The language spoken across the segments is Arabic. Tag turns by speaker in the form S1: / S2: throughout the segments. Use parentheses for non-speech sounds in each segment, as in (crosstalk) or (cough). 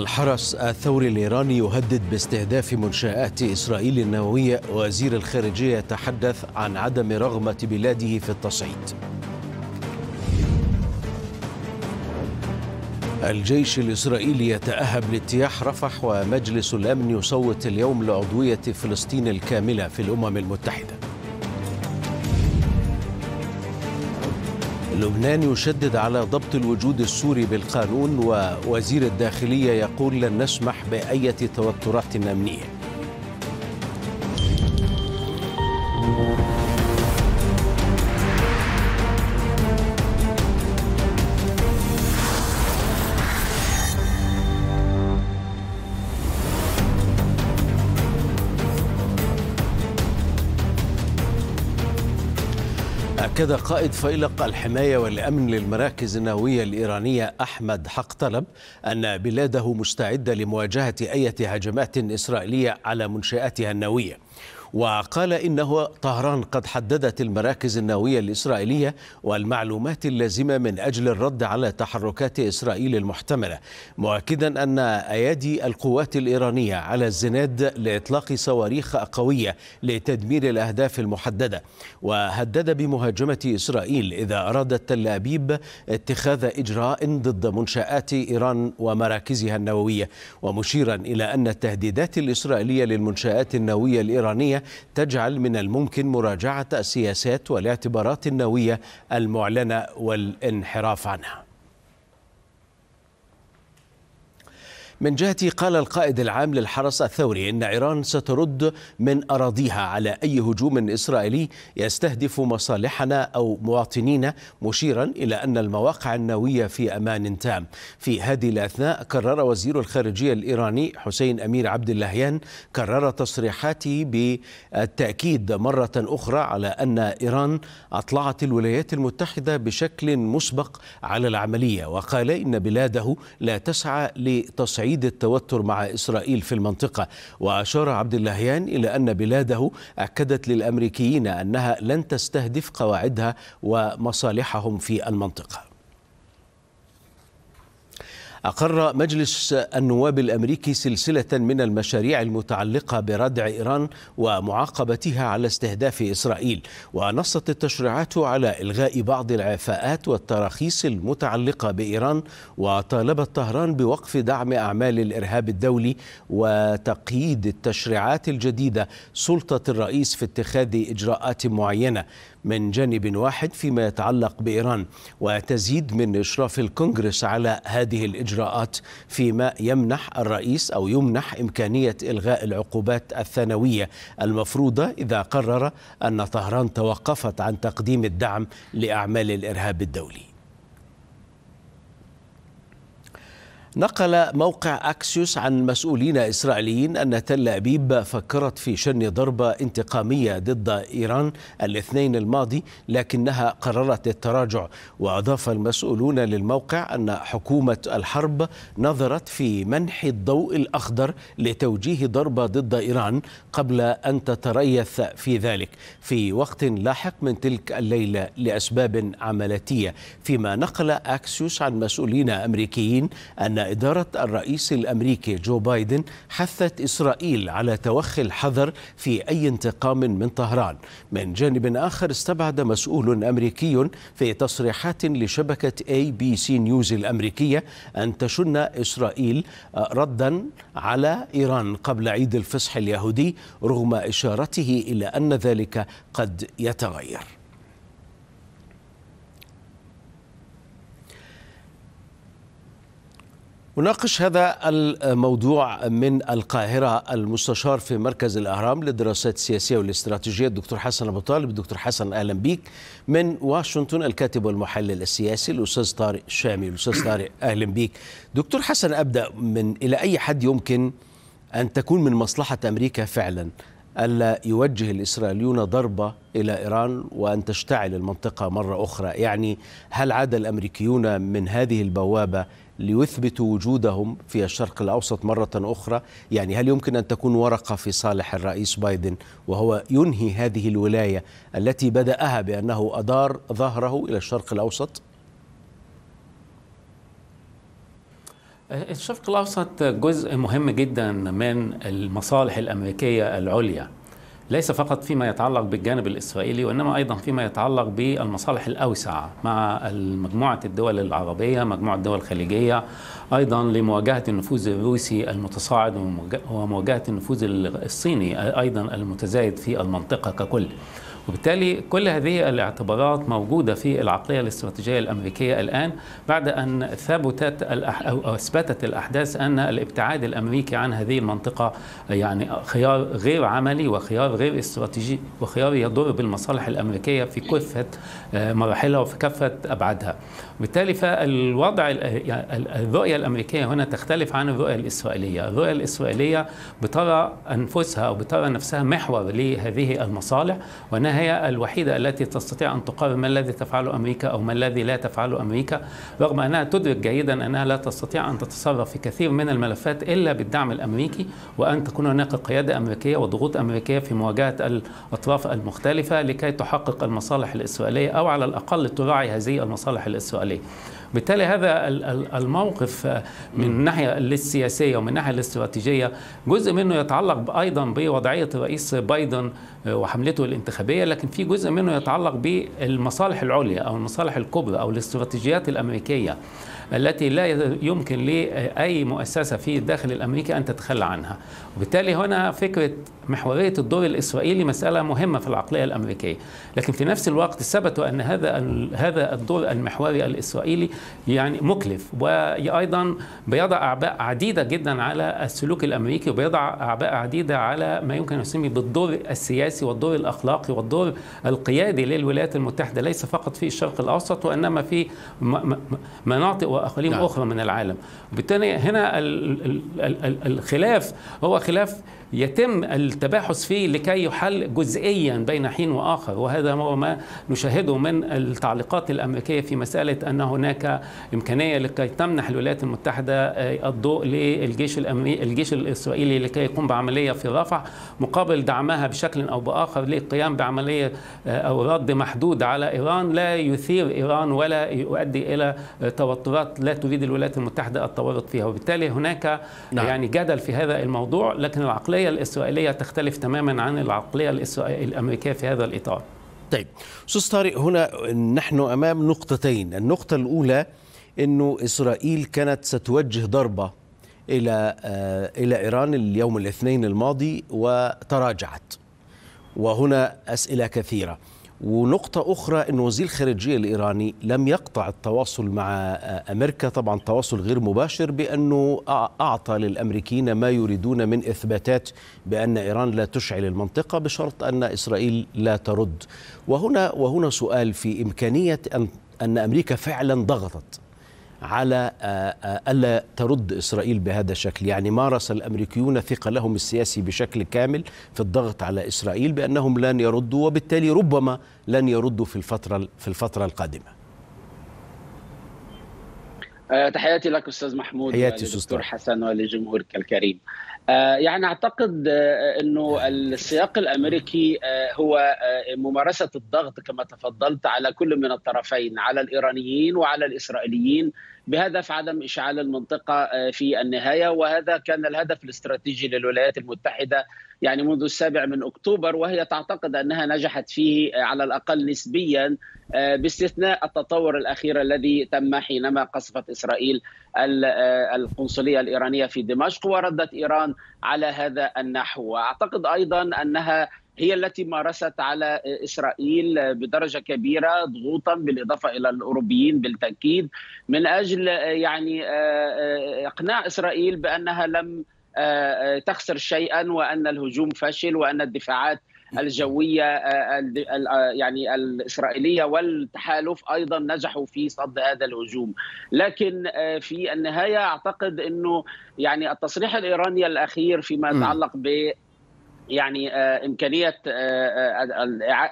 S1: الحرس الثوري الإيراني يهدد باستهداف منشآت إسرائيل النووية وزير الخارجية يتحدث عن عدم رغبة بلاده في التصعيد الجيش الإسرائيلي يتأهب لاجتياح رفح ومجلس الأمن يصوت اليوم لعضوية فلسطين الكاملة في الأمم المتحدة لبنان يشدد على ضبط الوجود السوري بالقانون ووزير الداخلية يقول لن نسمح بأية توترات أمنية أكد قائد فيلق الحماية والأمن للمراكز النووية الإيرانية أحمد حق طلب أن بلاده مستعدة لمواجهة أي هجمات إسرائيلية على منشآتها النووية وقال إنه طهران قد حددت المراكز النووية الإسرائيلية والمعلومات اللازمة من أجل الرد على تحركات إسرائيل المحتملة مؤكدا أن أيادي القوات الإيرانية على الزناد لإطلاق صواريخ قوية لتدمير الأهداف المحددة وهدد بمهاجمة إسرائيل إذا أرادت تل أبيب اتخاذ إجراء ضد منشآت إيران ومراكزها النووية ومشيرا إلى أن التهديدات الإسرائيلية للمنشآت النووية الإيرانية تجعل من الممكن مراجعة السياسات والاعتبارات النووية المعلنة والانحراف عنها من جهتي قال القائد العام للحرس الثوري إن إيران سترد من أراضيها على أي هجوم إسرائيلي يستهدف مصالحنا أو مواطنينا مشيرا إلى أن المواقع النووية في أمان تام في هذه الأثناء كرر وزير الخارجية الإيراني حسين أمير عبد اللهيان كرر تصريحاته بالتأكيد مرة أخرى على أن إيران أطلعت الولايات المتحدة بشكل مسبق على العملية وقال إن بلاده لا تسعى لتصعيد تعيد التوتر مع إسرائيل في المنطقة وأشار عبد اللهيان إلى أن بلاده أكدت للأمريكيين أنها لن تستهدف قواعدها ومصالحهم في المنطقة أقر مجلس النواب الأمريكي سلسلة من المشاريع المتعلقة بردع إيران ومعاقبتها على استهداف إسرائيل ونصت التشريعات على إلغاء بعض العفاءات والتراخيص المتعلقة بإيران وطالبت طهران بوقف دعم أعمال الإرهاب الدولي وتقييد التشريعات الجديدة سلطة الرئيس في اتخاذ إجراءات معينة من جانب واحد فيما يتعلق بإيران وتزيد من إشراف الكونغرس على هذه الإجراءات فيما يمنح الرئيس أو يمنح إمكانية إلغاء العقوبات الثانوية المفروضة إذا قرر أن طهران توقفت عن تقديم الدعم لأعمال الإرهاب الدولي نقل موقع أكسيوس عن مسؤولين إسرائيليين أن تل أبيب فكرت في شن ضربة انتقامية ضد إيران الاثنين الماضي لكنها قررت التراجع وأضاف المسؤولون للموقع أن حكومة الحرب نظرت في منح الضوء الأخضر لتوجيه ضربة ضد إيران قبل أن تتريث في ذلك في وقت لاحق من تلك الليلة لأسباب عملتية فيما نقل أكسيوس عن مسؤولين أمريكيين أن إدارة الرئيس الأمريكي جو بايدن حثت إسرائيل على توخي الحذر في أي انتقام من طهران من جانب آخر استبعد مسؤول أمريكي في تصريحات لشبكة أي بي سي نيوز الأمريكية أن تشن إسرائيل ردا على إيران قبل عيد الفصح اليهودي رغم إشارته إلى أن ذلك قد يتغير نناقش هذا الموضوع من القاهرة المستشار في مركز الأهرام للدراسات السياسية والاستراتيجية الدكتور حسن أبو طالب دكتور حسن أهلا بيك من واشنطن الكاتب والمحلل السياسي الأستاذ طارق الشامي الأستاذ طارق أهلا بيك دكتور حسن أبدأ من إلى أي حد يمكن أن تكون من مصلحة أمريكا فعلا ألا يوجه الإسرائيليون ضربة إلى إيران وأن تشتعل المنطقة مرة أخرى يعني هل عاد الأمريكيون من هذه البوابة ليثبتوا وجودهم في الشرق الاوسط مره اخرى، يعني هل يمكن ان تكون ورقه في صالح الرئيس بايدن وهو ينهي هذه الولايه التي بداها بانه ادار ظهره الى الشرق الاوسط؟
S2: الشرق الاوسط جزء مهم جدا من المصالح الامريكيه العليا. ليس فقط فيما يتعلق بالجانب الإسرائيلي وإنما أيضا فيما يتعلق بالمصالح الأوسع مع مجموعة الدول العربية مجموعة الدول الخليجية أيضا لمواجهة النفوذ الروسي المتصاعد ومواجهة النفوذ الصيني أيضا المتزايد في المنطقة ككل وبالتالي كل هذه الاعتبارات موجودة في العقلية الاستراتيجية الأمريكية الآن بعد أن ثبتت أو أثبتت الأحداث أن الابتعاد الأمريكي عن هذه المنطقة يعني خيار غير عملي وخيار غير استراتيجي وخيار يضر بالمصالح الأمريكية في كافة آه، مراحلها وفي كافة أبعادها بالتالي فالوضع يعني الرؤية الأمريكية هنا تختلف عن الرؤية الإسرائيلية الرؤية الإسرائيلية بترى أنفسها أو بترى نفسها محور لهذه المصالح وأنها لأنها هي الوحيدة التي تستطيع أن تقابل ما الذي تفعله أمريكا أو ما الذي لا تفعله أمريكا رغم أنها تدرك جيدا أنها لا تستطيع أن تتصرف في كثير من الملفات إلا بالدعم الأمريكي وأن تكون هناك قيادة أمريكية وضغوط أمريكية في مواجهة الأطراف المختلفة لكي تحقق المصالح الإسرائيلية أو على الأقل تراعي هذه المصالح الإسرائيلية بالتالي هذا الموقف من الناحية السياسية ومن الناحية الاستراتيجية جزء منه يتعلق أيضا بوضعية الرئيس بايدن آه، وحملته الانتخابية لكن في جزء منه يتعلق بالمصالح العليا أو المصالح الكبرى أو الاستراتيجيات الأمريكية التي لا يمكن لأي مؤسسة في الداخل الأمريكي أن تتخلى عنها وبالتالي هنا فكرة محورية الدور الإسرائيلي مسألة مهمة في العقلية الأمريكية لكن في نفس الوقت ثبتوا أن هذا هذا الدور المحوري الإسرائيلي يعني مكلف وأيضا بيضع أعباء عديدة جدا على السلوك الأمريكي وبيضع أعباء عديدة على ما يمكن أن يسمي بالدور السياسي والدور الأخلاقي والدور القيادي للولايات المتحدة ليس فقط في الشرق الأوسط وإنما في مناطق وأقاليم نعم. أخرى من العالم بالتالي هنا الخلاف هو خلاف يتم التباحث فيه لكي يحل جزئيا بين حين واخر وهذا هو ما نشاهده من التعليقات الامريكيه في مساله ان هناك امكانيه لكي تمنح الولايات المتحده آه، الضوء للجيش الامريكي الجيش الاسرائيلي لكي يقوم بعمليه في رفح مقابل دعمها بشكل او باخر للقيام بعمليه آه، او رد محدود على ايران لا يثير ايران ولا يؤدي الى توترات لا تريد الولايات المتحده التورط فيها وبالتالي هناك نعم. يعني جدل في هذا الموضوع لكن العقليه الاسرائيليه تختلف تماما عن العقلية الأمريكية في
S1: هذا الإطار طيب أستاذ طارق هنا نحن أمام نقطتين النقطة الأولى أنه إسرائيل كانت ستوجه ضربة إلى آه، إلى إيران اليوم الاثنين الماضي وتراجعت وهنا أسئلة كثيرة ونقطة أخرى أن وزير الخارجية الإيراني لم يقطع التواصل مع أمريكا طبعا تواصل غير مباشر بأنه أعطى للأمريكيين ما يريدون من إثباتات بأن إيران لا تشعل المنطقة بشرط أن إسرائيل لا ترد وهنا, وهنا سؤال في إمكانية أن, أن أمريكا فعلا ضغطت على آه، آه، ألا ترد إسرائيل بهذا الشكل يعني مارس الأمريكيون ثقة لهم السياسي بشكل كامل في الضغط على إسرائيل بأنهم لن يردوا وبالتالي ربما لن يردوا في الفترة, في الفترة القادمة
S3: آه، تحياتي لك استاذ محمود تحياتي استاذ حسن ولجمهورك الكريم آه، يعني اعتقد آه، انه السياق الامريكي هو ممارسه الضغط كما تفضلت على كل من الطرفين على الايرانيين وعلى الاسرائيليين بهدف عدم اشعال المنطقه في النهايه وهذا كان الهدف الاستراتيجي للولايات المتحده يعني منذ السابع من أكتوبر وهي تعتقد أنها نجحت فيه آه، على الأقل نسبيا آه، باستثناء التطور الأخير الذي تم حينما قصفت إسرائيل آه، القنصلية الإيرانية في دمشق وردت إيران على هذا النحو وأعتقد أيضا أنها هي التي مارست على اسرائيل بدرجه كبيره ضغوطا بالاضافه الى الاوروبيين بالتاكيد من اجل يعني اقناع اسرائيل بانها لم آه، آه، تخسر شيئا وان الهجوم فشل وان الدفاعات الجويه آه، يعني الاسرائيليه والتحالف ايضا نجحوا في صد هذا الهجوم لكن في النهايه اعتقد انه يعني التصريح الايراني الاخير فيما يتعلق ب يعني امكانيه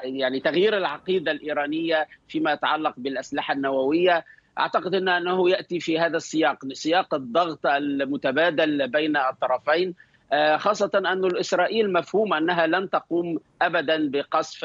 S3: يعني تغيير العقيده الايرانيه فيما يتعلق بالاسلحه النوويه اعتقد إن انه ياتي في هذا السياق سياق الضغط المتبادل بين الطرفين آه، خاصة أن إسرائيل مفهوم أنها لن تقوم أبدا بقصف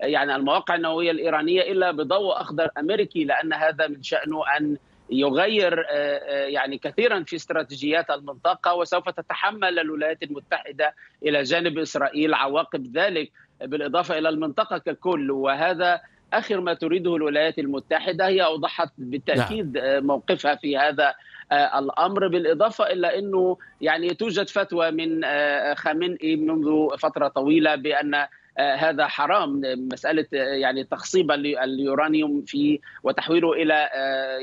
S3: يعني المواقع النووية الإيرانية إلا بضوء أخضر أمريكي لأن هذا من شأنه أن يغير آه، آه، يعني كثيرا في استراتيجيات المنطقه وسوف تتحمل الولايات المتحده الى جانب اسرائيل عواقب ذلك بالاضافه الى المنطقه ككل وهذا اخر ما تريده الولايات المتحده هي اوضحت بالتاكيد نعم. آه، موقفها في هذا آه، الامر بالاضافه الى انه يعني توجد فتوى من آه، خامنئي منذ فتره طويله بان هذا حرام مساله يعني تخصيب اليورانيوم في وتحويله الى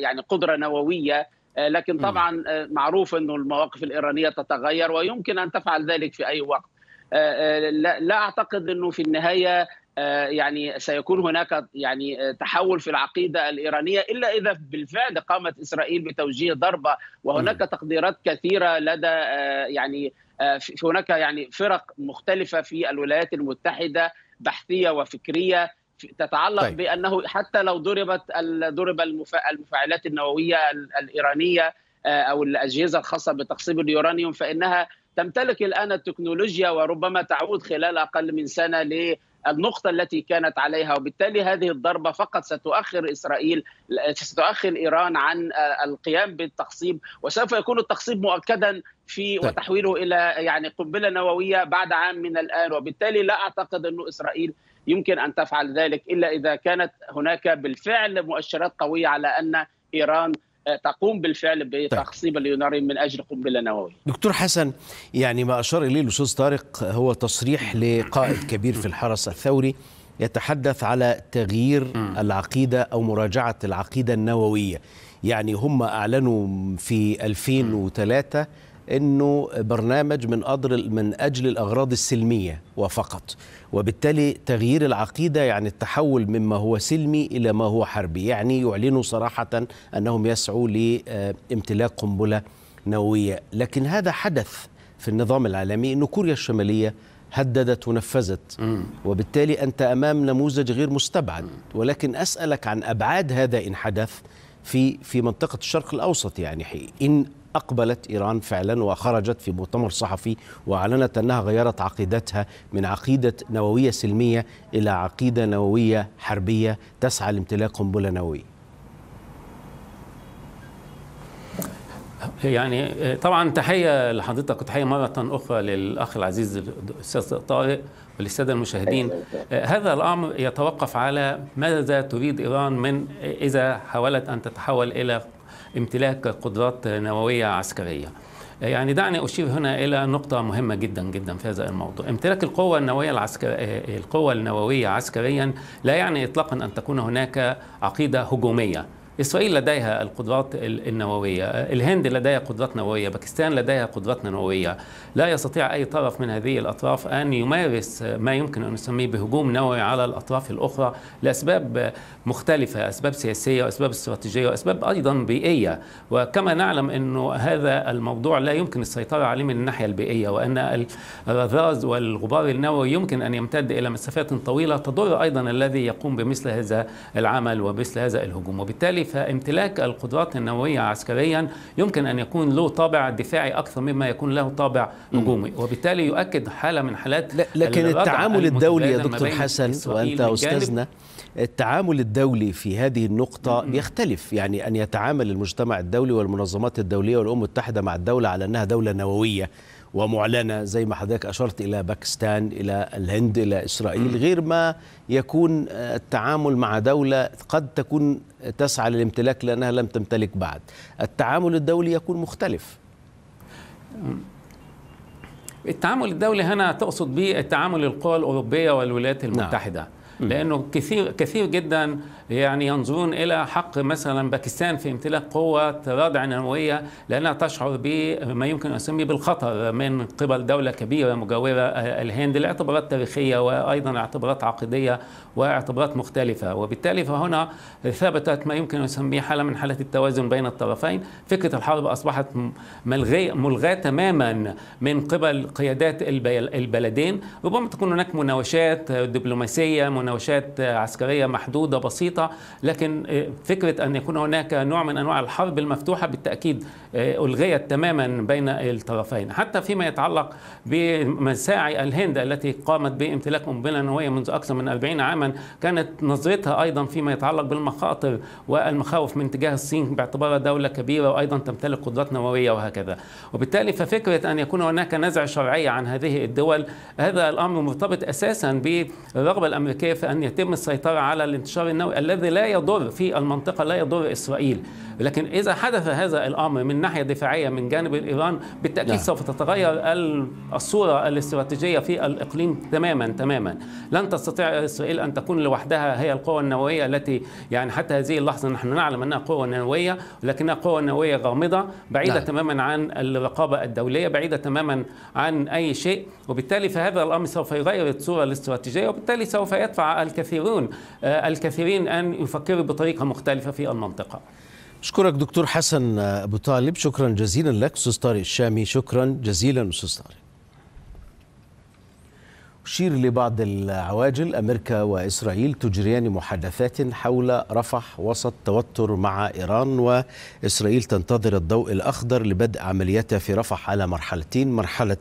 S3: يعني قدره نوويه لكن طبعا معروف انه المواقف الايرانيه تتغير ويمكن ان تفعل ذلك في اي وقت لا اعتقد انه في النهايه آه، يعني سيكون هناك يعني آه، تحول في العقيده الايرانيه الا اذا بالفعل قامت اسرائيل بتوجيه ضربه وهناك تقديرات كثيره لدى آه، يعني هناك يعني فرق مختلفه في الولايات المتحده بحثيه وفكريه تتعلق طيب. بانه حتى لو ضربت ضرب المفاعلات النوويه الايرانيه او الاجهزه الخاصه بتقسيم اليورانيوم فانها تمتلك الان التكنولوجيا وربما تعود خلال اقل من سنه ل النقطة التي كانت عليها وبالتالي هذه الضربة فقط ستؤخر إسرائيل ستؤخر إيران عن آه، القيام بالتخصيب وسوف يكون التخصيب مؤكدا في طيب. وتحويله إلى يعني قنبلة نووية بعد عام من الآن وبالتالي لا أعتقد أن إسرائيل يمكن أن تفعل ذلك إلا إذا كانت هناك بالفعل مؤشرات قوية على أن إيران آه، تقوم بالفعل طيب. بتخصيب اليونانيوم من اجل قنبله نوويه.
S1: دكتور حسن يعني ما اشار اليه الاستاذ طارق هو تصريح لقائد كبير في الحرس الثوري يتحدث على تغيير العقيده او مراجعه العقيده النوويه. يعني هم اعلنوا في 2003 انه برنامج من أجل من اجل الاغراض السلميه وفقط وبالتالي تغيير العقيده يعني التحول مما هو سلمي الى ما هو حربي يعني يعلنوا صراحه انهم يسعوا لامتلاك قنبله نوويه لكن هذا حدث في النظام العالمي انه كوريا الشماليه هددت ونفذت وبالتالي انت امام نموذج غير مستبعد ولكن اسالك عن ابعاد هذا ان حدث في في منطقه الشرق الاوسط يعني حقيقي. ان أقبلت إيران فعلا وخرجت في مؤتمر صحفي وأعلنت أنها غيرت عقيدتها من عقيدة نووية سلمية إلى عقيدة نووية حربية تسعى لامتلاك قنبلة نووية
S2: يعني طبعا تحيه لحضرتك وتحيه مره اخرى للاخ العزيز الاستاذ طارق وللساده المشاهدين هذا الامر يتوقف على ماذا تريد ايران من اذا حاولت ان تتحول الى امتلاك قدرات نووية عسكرية يعني دعني أشير هنا إلى نقطة مهمة جدا جدا في هذا الموضوع امتلاك القوة النووية العسكر... القوة النووية عسكريا لا يعني إطلاقا أن تكون هناك عقيدة هجومية إسرائيل لديها القدرات النووية الهند لديها قدرات نووية باكستان لديها قدرات نووية لا يستطيع أي طرف من هذه الأطراف أن يمارس ما يمكن أن نسميه بهجوم نووي على الأطراف الأخرى لأسباب مختلفة أسباب سياسية وأسباب استراتيجية وأسباب أيضا بيئية وكما نعلم أنه هذا الموضوع لا يمكن السيطرة عليه من الناحية البيئية وأن الرذاذ والغبار النووي يمكن أن يمتد إلى مسافات طويلة تضر أيضا الذي يقوم بمثل هذا العمل ومثل هذا الهجوم وبالتالي فامتلاك القدرات النووية عسكريا يمكن أن يكون له طابع دفاعي أكثر مما يكون له طابع
S1: هجومي وبالتالي يؤكد حالة من
S2: حالات لكن التعامل الدولي يا دكتور حسن وأنت أستاذنا
S1: التعامل الدولي في هذه النقطة يختلف يعني أن يتعامل المجتمع الدولي والمنظمات الدولية والأمم المتحدة مع الدولة على أنها دولة نووية ومعلنه زي ما حضرتك اشرت الى باكستان الى الهند الى اسرائيل غير ما يكون آه، التعامل مع دوله قد تكون تسعى للامتلاك لانها لم تمتلك بعد التعامل الدولي يكون مختلف
S2: التعامل الدولي هنا تقصد به التعامل القوى الاوروبيه والولايات نعم. المتحده نعم. لانه كثير كثير جدا يعني ينظرون الى حق مثلا باكستان في امتلاك قوه رادع نوويه لانها تشعر بما يمكن ان اسميه بالخطر من قبل دوله كبيره مجاوره الهند لاعتبارات تاريخيه وايضا اعتبارات عقيديه واعتبارات مختلفه وبالتالي فهنا ثبتت ما يمكن ان نسميه حاله من حالات التوازن بين الطرفين فكره الحرب اصبحت ملغي ملغاه تماما من قبل قيادات البلدين ربما تكون هناك مناوشات دبلوماسيه مناوشات عسكريه محدوده بسيطه لكن آه، فكره ان يكون هناك نوع من انواع الحرب المفتوحه بالتاكيد آه، الغيت تماما بين الطرفين حتى فيما يتعلق بمساعي الهند التي قامت بامتلاك قنبله نوويه منذ اكثر من 40 عاما كانت نظرتها ايضا فيما يتعلق بالمخاطر والمخاوف من تجاه الصين باعتبارها دوله كبيره وايضا تمتلك قدرات نوويه وهكذا وبالتالي ففكره ان يكون هناك نزع شرعيه عن هذه الدول هذا الامر مرتبط اساسا بالرغبه الامريكيه كيف أن يتم السيطرة على الانتشار النووي الذي لا يضر في المنطقة لا يضر إسرائيل لكن إذا حدث هذا الأمر من ناحية دفاعية من جانب إيران بالتأكيد لا. نعم. سوف تتغير الصورة الاستراتيجية في الإقليم تماما تماما لن تستطيع إسرائيل أن تكون لوحدها هي القوة النووية التي يعني حتى هذه اللحظة نحن نعلم أنها قوة نووية لكنها قوة نووية غامضة بعيدة لا. نعم. تماما عن الرقابة الدولية بعيدة تماما عن أي شيء وبالتالي فهذا الأمر سوف يغير الصورة الاستراتيجية وبالتالي سوف يدفع الكثيرون آه، الكثيرين أن يفكروا بطريقة مختلفة في المنطقة
S1: أشكرك دكتور حسن أبو طالب شكرا جزيلا لك أستاذ طارق الشامي شكرا جزيلا أستاذ طارق أشير لبعض العواجل أمريكا وإسرائيل تجريان محادثات حول رفح وسط توتر مع إيران وإسرائيل تنتظر الضوء الأخضر لبدء عملياتها في رفح على مرحلتين مرحلة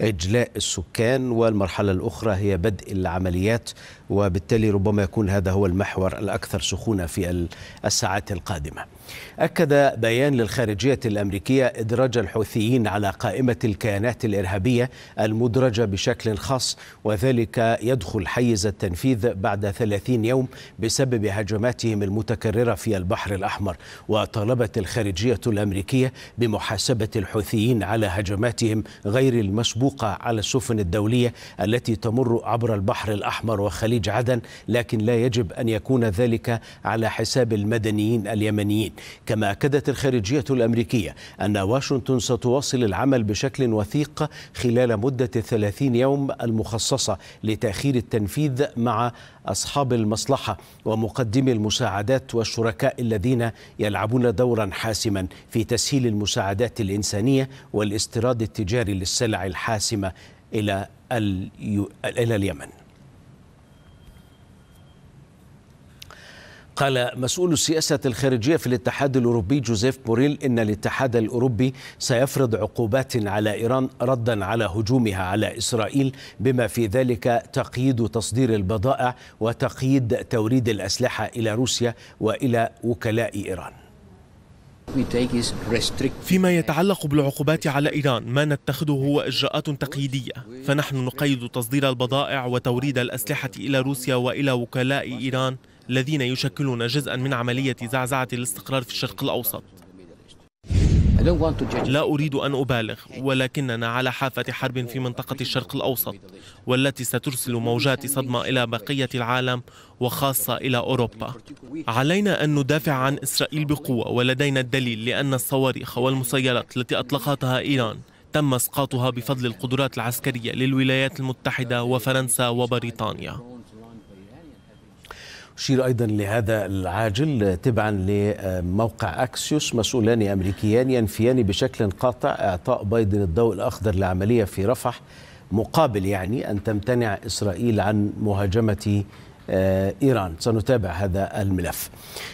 S1: إجلاء السكان والمرحلة الأخرى هي بدء العمليات وبالتالي ربما يكون هذا هو المحور الأكثر سخونة في الساعات القادمة أكد بيان للخارجية الأمريكية إدراج الحوثيين على قائمة الكيانات الإرهابية المدرجة بشكل خاص وذلك يدخل حيز التنفيذ بعد 30 يوم بسبب هجماتهم المتكررة في البحر الأحمر وطالبت الخارجية الأمريكية بمحاسبة الحوثيين على هجماتهم غير المسبوقة على السفن الدولية التي تمر عبر البحر الأحمر وخليج عدن لكن لا يجب أن يكون ذلك على حساب المدنيين اليمنيين كما أكدت الخارجية الأمريكية أن واشنطن ستواصل العمل بشكل وثيق خلال مدة الثلاثين يوم المخصصة لتأخير التنفيذ مع أصحاب المصلحة ومقدمي المساعدات والشركاء الذين يلعبون دورا حاسما في تسهيل المساعدات الإنسانية والاستيراد التجاري للسلع الحاسمة إلى, إلى اليمن قال مسؤول السياسة الخارجية في الاتحاد الأوروبي جوزيف بوريل إن الاتحاد الأوروبي سيفرض عقوبات على إيران ردا على هجومها على إسرائيل بما في ذلك تقييد تصدير البضائع وتقييد توريد الأسلحة إلى روسيا وإلى وكلاء إيران فيما يتعلق بالعقوبات على إيران ما نتخذه هو إجراءات تقييدية فنحن نقيد تصدير البضائع وتوريد الأسلحة إلى روسيا وإلى وكلاء إيران الذين يشكلون جزءا من عملية زعزعة الاستقرار في الشرق الأوسط لا أريد أن أبالغ ولكننا على حافة حرب في منطقة الشرق الأوسط والتي سترسل موجات صدمة إلى بقية العالم وخاصة إلى أوروبا علينا أن ندافع عن إسرائيل بقوة ولدينا الدليل لأن الصواريخ والمسيرات التي أطلقتها إيران تم اسقاطها بفضل القدرات العسكرية للولايات المتحدة وفرنسا وبريطانيا أشير أيضا لهذا العاجل تبعا لموقع أكسيوس مسؤولان أمريكيان ينفيان بشكل قاطع إعطاء بايدن الضوء الأخضر لعملية في رفح مقابل يعني أن تمتنع إسرائيل عن مهاجمة آه، إيران سنتابع هذا الملف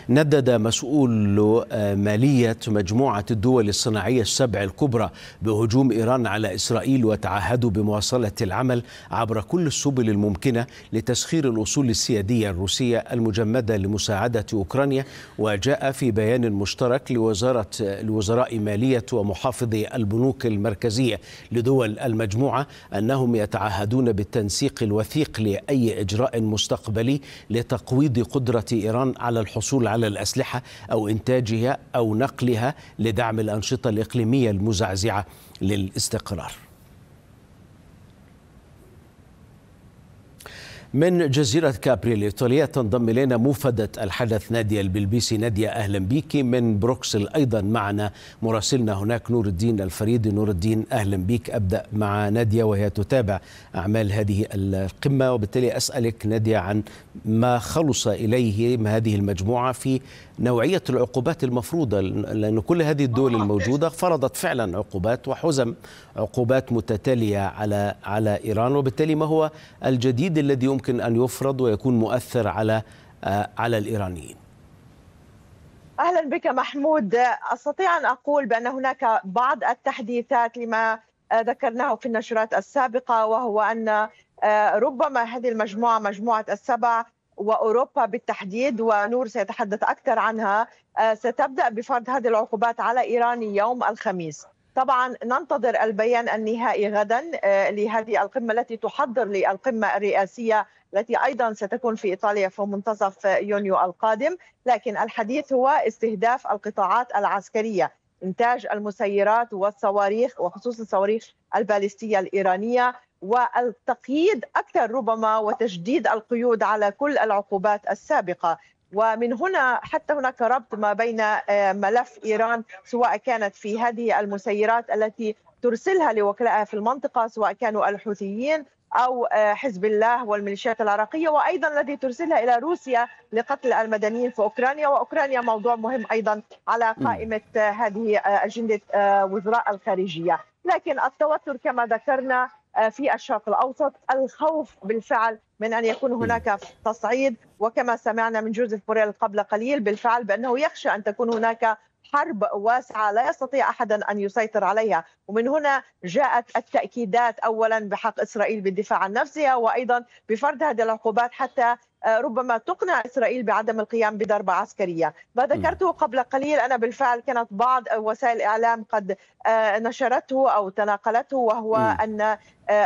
S1: ندد مسؤول آه، مالية مجموعة الدول الصناعية السبع الكبرى بهجوم إيران على إسرائيل وتعهدوا بمواصلة العمل عبر كل السبل الممكنة لتسخير الأصول السيادية الروسية المجمدة لمساعدة أوكرانيا وجاء في بيان مشترك لوزارة لوزراء مالية ومحافظي البنوك المركزية لدول المجموعة أنهم يتعهدون بالتنسيق الوثيق لأي إجراء مستقبلي الدولي لتقويض قدرة إيران على الحصول على الأسلحة أو إنتاجها أو نقلها لدعم الأنشطة الإقليمية المزعزعة للاستقرار من جزيرة كابري الإيطالية تنضم إلينا موفدة الحدث نادية البلبيسي نادية أهلا بك من بروكسل أيضا معنا مراسلنا هناك نور الدين الفريد نور الدين أهلا بك أبدأ مع نادية وهي تتابع أعمال هذه القمة وبالتالي أسألك نادية عن ما خلص إليه هذه المجموعة في نوعية العقوبات المفروضة لأن كل هذه الدول الموجودة فرضت فعلا عقوبات وحزم عقوبات متتالية على على إيران وبالتالي ما هو الجديد الذي يمكن يمكن أن يفرض ويكون مؤثر على آه، على الإيرانيين
S4: أهلا بك محمود أستطيع أن أقول بأن هناك بعض التحديثات لما آه، ذكرناه في النشرات السابقة وهو أن آه، ربما هذه المجموعة مجموعة السبع واوروبا بالتحديد ونور سيتحدث اكثر عنها ستبدا بفرض هذه العقوبات على ايران يوم الخميس طبعا ننتظر البيان النهائي غدا آه، لهذه القمه التي تحضر للقمه الرئاسيه التي ايضا ستكون في ايطاليا في منتصف يونيو القادم، لكن الحديث هو استهداف القطاعات العسكريه، انتاج المسيرات والصواريخ وخصوصا الصواريخ البالستيه الايرانيه والتقييد اكثر ربما وتجديد القيود على كل العقوبات السابقه، ومن هنا حتى هناك ربط ما بين آه، ملف ايران سواء كانت في هذه المسيرات التي ترسلها لوكلائها في المنطقه سواء كانوا الحوثيين او آه، حزب الله والميليشيات العراقيه وايضا التي ترسلها الى روسيا لقتل المدنيين في اوكرانيا واوكرانيا موضوع مهم ايضا على قائمه آه، هذه اجنده وزراء الخارجيه لكن التوتر كما ذكرنا آه، في الشرق الاوسط الخوف بالفعل من ان يكون هناك تصعيد وكما سمعنا من جوزيف بوريل قبل قليل بالفعل بانه يخشى ان تكون هناك حرب واسعه لا يستطيع احدا ان يسيطر عليها ومن هنا جاءت التاكيدات اولا بحق اسرائيل بالدفاع عن نفسها وايضا بفرض هذه العقوبات حتى آه، ربما تقنع إسرائيل بعدم القيام بضربة عسكرية ما ذكرته قبل قليل أنا بالفعل كانت بعض وسائل الإعلام قد آه، نشرته أو تناقلته وهو أن آه،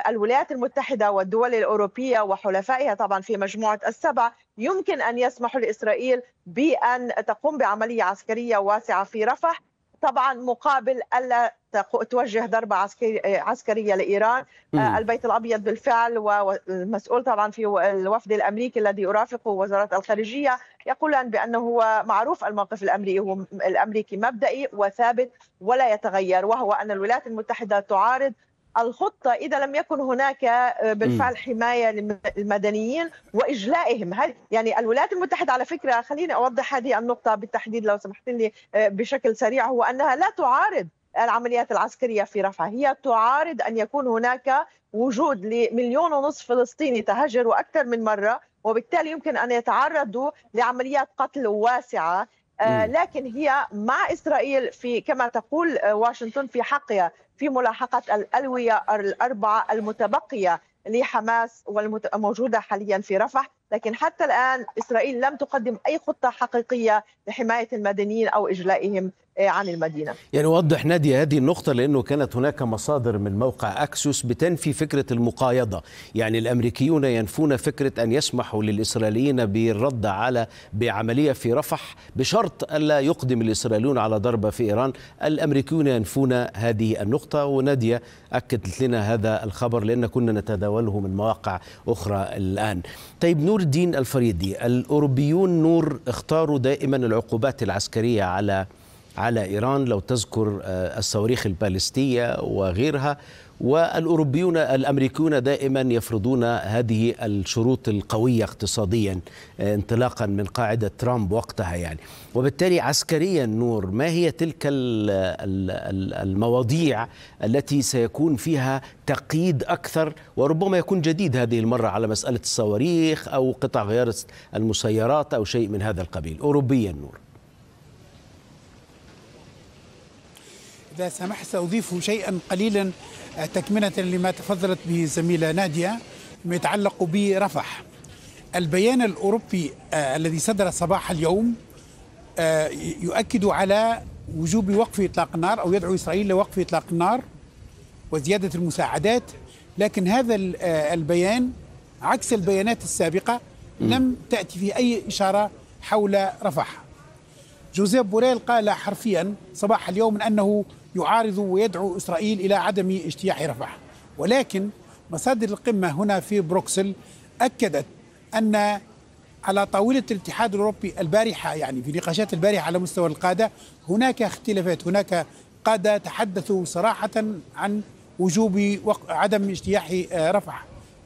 S4: الولايات المتحدة والدول الأوروبية وحلفائها طبعا في مجموعة السبع يمكن أن يسمحوا لإسرائيل بأن تقوم بعملية عسكرية واسعة في رفح طبعا مقابل الا توجه ضربة آه، عسكرية لإيران آه، البيت الأبيض بالفعل والمسؤول طبعا في الوفد الأمريكي الذي يرافقه وزارة الخارجية يقولان بأنه هو معروف الموقف الأمريكي هو الأمريكي مبدئي وثابت ولا يتغير وهو أن الولايات المتحدة تعارض الخطة إذا لم يكن هناك آه، بالفعل حماية للمدنيين وإجلائهم هل يعني الولايات المتحدة على فكرة خليني أوضح هذه النقطة بالتحديد لو سمحت لي بشكل سريع هو أنها لا تعارض العمليات العسكرية في رفح هي تعارض أن يكون هناك وجود لمليون ونصف فلسطيني تهجروا أكثر من مرة وبالتالي يمكن أن يتعرضوا لعمليات قتل واسعة آه، لكن هي مع إسرائيل في كما تقول آه، واشنطن في حقها في ملاحقة الألوية الأربعة المتبقية لحماس والموجودة حاليا في رفح لكن حتى الآن إسرائيل لم تقدم أي خطة حقيقية لحماية المدنيين أو إجلائهم آه، عن المدينة
S1: يعني وضح نادية هذه النقطة لأنه كانت هناك مصادر من موقع أكسوس بتنفي فكرة المقايضة يعني الأمريكيون ينفون فكرة أن يسمحوا للإسرائيليين بالرد على بعملية في رفح بشرط ألا يقدم الإسرائيليون على ضربة في إيران الأمريكيون ينفون هذه النقطة ونادية أكدت لنا هذا الخبر لأن كنا نتداوله من مواقع أخرى الآن طيب نور نور الدين الفريدي الأوروبيون نور اختاروا دائما العقوبات العسكرية على على إيران لو تذكر آه، الصواريخ البالستية وغيرها والأوروبيون الأمريكيون دائما يفرضون هذه الشروط القوية اقتصاديا آه، انطلاقا من قاعدة ترامب وقتها يعني وبالتالي عسكريا نور ما هي تلك المواضيع التي سيكون فيها تقييد أكثر وربما يكون جديد هذه المرة على مسألة الصواريخ أو قطع غيار المسيرات أو شيء من هذا القبيل أوروبيا نور
S5: إذا سمحت سأضيف شيئا قليلا تكملة لما تفضلت به زميلة نادية ما يتعلق برفح البيان الأوروبي آه، الذي صدر صباح اليوم آه، يؤكد على وجوب وقف إطلاق النار أو يدعو إسرائيل لوقف إطلاق النار وزيادة المساعدات لكن هذا آه، البيان عكس البيانات السابقة لم تأتي في أي إشارة حول رفح جوزيف بوريل قال حرفيا صباح اليوم أنه يعارض ويدعو إسرائيل إلى عدم اجتياح رفح ولكن مصادر القمة هنا في بروكسل أكدت أن على طاولة الاتحاد الأوروبي البارحة يعني في نقاشات البارحة على مستوى القادة هناك اختلافات هناك قادة تحدثوا صراحة عن وجوب عدم اجتياح آه، رفح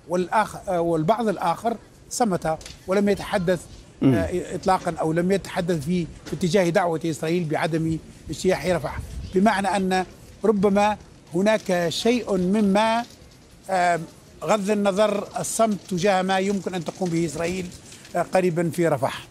S5: والآخر آه، والبعض الآخر صمت ولم يتحدث آه، اطلاقا او لم يتحدث في اتجاه دعوه اسرائيل بعدم اجتياح رفح بمعنى أن ربما هناك شيء مما آه، غض النظر الصمت تجاه ما يمكن أن تقوم به إسرائيل آه، قريبا في رفح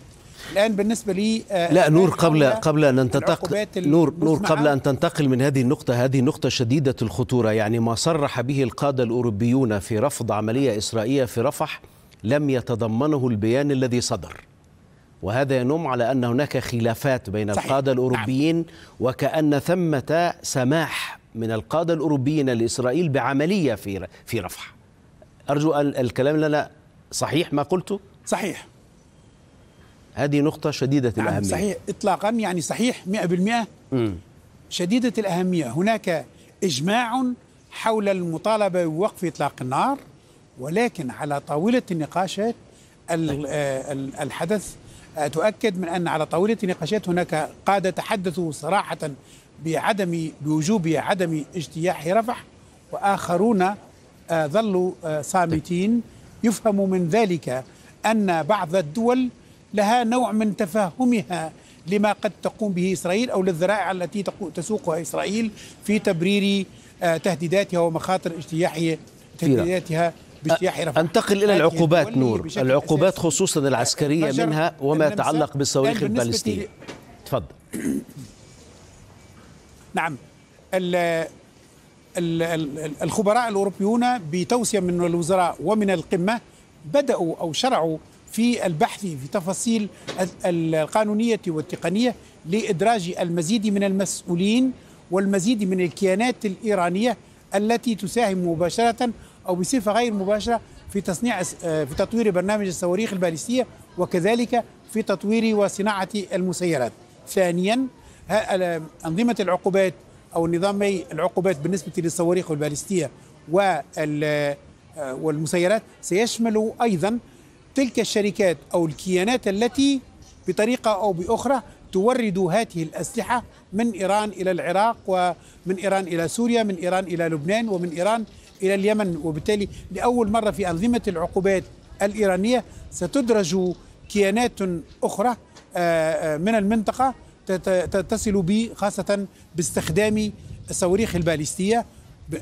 S5: الان بالنسبه لي آه، لا نور قبل قبل ان ننتقل
S1: نور نور قبل ان تنتقل من هذه النقطه هذه نقطه شديده الخطوره يعني ما صرح به القاده الاوروبيون في رفض عمليه اسرائيليه في رفح لم يتضمنه البيان الذي صدر وهذا ينم على أن هناك خلافات بين صحيح. القادة نعم. الأوروبيين نعم. وكأن ثمة سماح من القادة الأوروبيين لإسرائيل بعملية في في رفح أرجو الكلام لنا صحيح ما قلته؟ صحيح هذه نقطة شديدة نعم الأهمية صحيح
S5: إطلاقا يعني صحيح 100% مم. شديدة الأهمية هناك إجماع حول المطالبة بوقف إطلاق النار ولكن على طاولة النقاشات طيب. آه، الحدث تؤكد من أن على طاولة النقاشات هناك قادة تحدثوا صراحة بعدم بوجوب عدم اجتياح رفح وآخرون آه، ظلوا آه، صامتين يفهم من ذلك أن بعض الدول لها نوع من تفهمها لما قد تقوم به إسرائيل أو للذرائع التي تسوقها إسرائيل في تبرير آه، تهديداتها ومخاطر اجتياحها تهديداتها انتقل الى
S1: العقوبات نور العقوبات خصوصا العسكريه منها وما يتعلق بالصواريخ البالستيه تفضل (clears throat)
S5: نعم الـ الخبراء الاوروبيون بتوصيه من الوزراء ومن القمه بداوا او شرعوا في البحث في تفاصيل القانونيه والتقنيه لادراج المزيد من المسؤولين والمزيد من الكيانات الايرانيه التي تساهم مباشره أو بصفة غير مباشرة في تصنيع آه، في تطوير برنامج الصواريخ البالستية وكذلك في تطوير وصناعة المسيرات ثانيا أنظمة العقوبات أو نظامي العقوبات بالنسبة للصواريخ الباليستيه آه، والمسيرات سيشمل أيضا تلك الشركات أو الكيانات التي بطريقة أو بأخرى تورد هذه الأسلحة من إيران إلى العراق ومن إيران إلى سوريا من إيران إلى لبنان ومن إيران إلى اليمن وبالتالي لأول مرة في أنظمة العقوبات الإيرانية ستدرج كيانات أخرى آه، آه، من المنطقة تتصل بي خاصة باستخدام الصواريخ الباليستية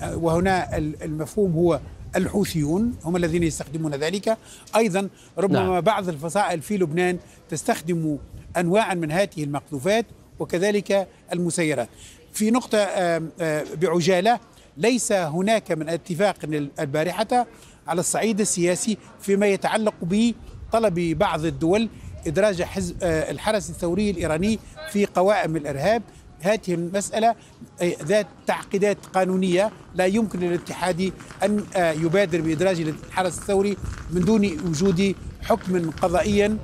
S5: آه، وهنا المفهوم هو الحوثيون هم الذين يستخدمون ذلك أيضا ربما نعم. بعض الفصائل في لبنان تستخدم أنواعا من هذه المقذوفات وكذلك المسيرات في نقطة بعجالة ليس هناك من اتفاق البارحة على الصعيد السياسي فيما يتعلق بطلب بعض الدول إدراج حزب آه، الحرس الثوري الإيراني في قوائم الإرهاب هذه المسألة آه، ذات تعقيدات قانونية لا يمكن للاتحاد أن آه، يبادر بإدراج الحرس الثوري من دون وجود حكم قضائيا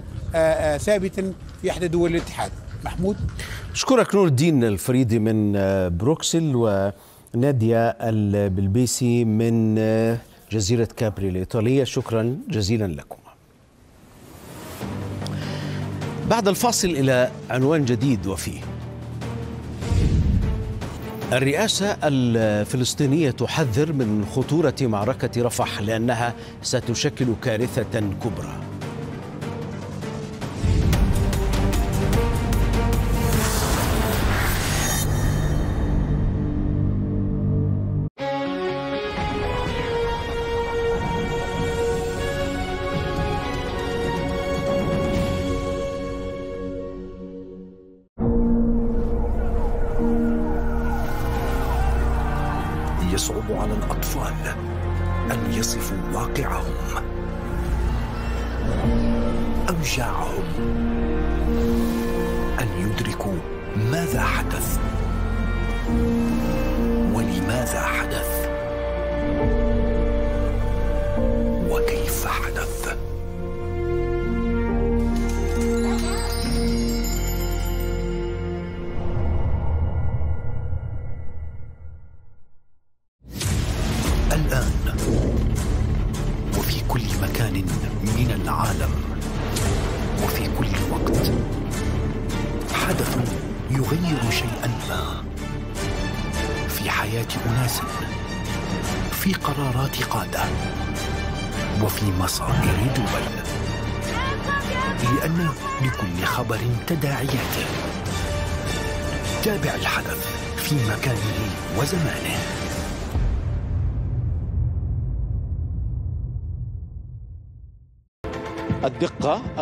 S5: ثابت في إحدى دول الاتحاد محمود أشكرك نور الدين
S1: الفريدي من بروكسل و نادية البلبيسي من آه، جزيرة كابري الإيطالية شكرا جزيلا لكم بعد الفاصل إلى عنوان جديد وفيه الرئاسة الفلسطينية تحذر من خطورة معركة رفح لأنها ستشكل كارثة كبرى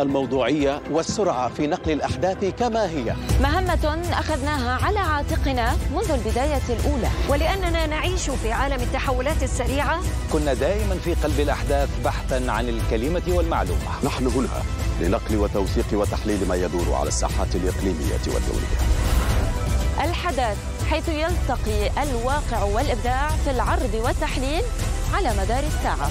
S1: الموضوعية والسرعة في نقل الأحداث كما هي
S6: مهمة أخذناها على عاتقنا منذ البداية الأولى ولأننا نعيش في عالم التحولات السريعة
S7: كنا دائما في قلب الأحداث بحثا عن الكلمة والمعلومة نحن هنا
S1: لنقل وتوثيق وتحليل ما يدور على الساحات الإقليمية والدولية
S6: الحدث حيث يلتقي الواقع والإبداع في العرض والتحليل على مدار الساعة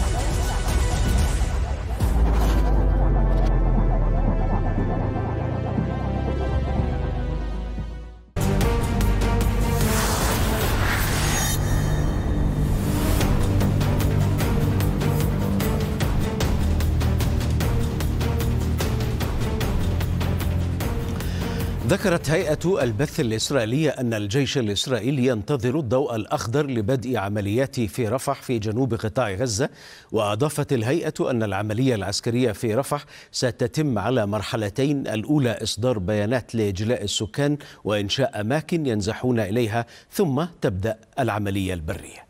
S1: ذكرت هيئة البث الإسرائيلية أن الجيش الإسرائيلي ينتظر الضوء الأخضر لبدء عمليات في رفح في جنوب قطاع غزة وأضافت الهيئة أن العملية العسكرية في رفح ستتم على مرحلتين الأولى إصدار بيانات لإجلاء السكان وإنشاء أماكن ينزحون إليها ثم تبدأ العملية البرية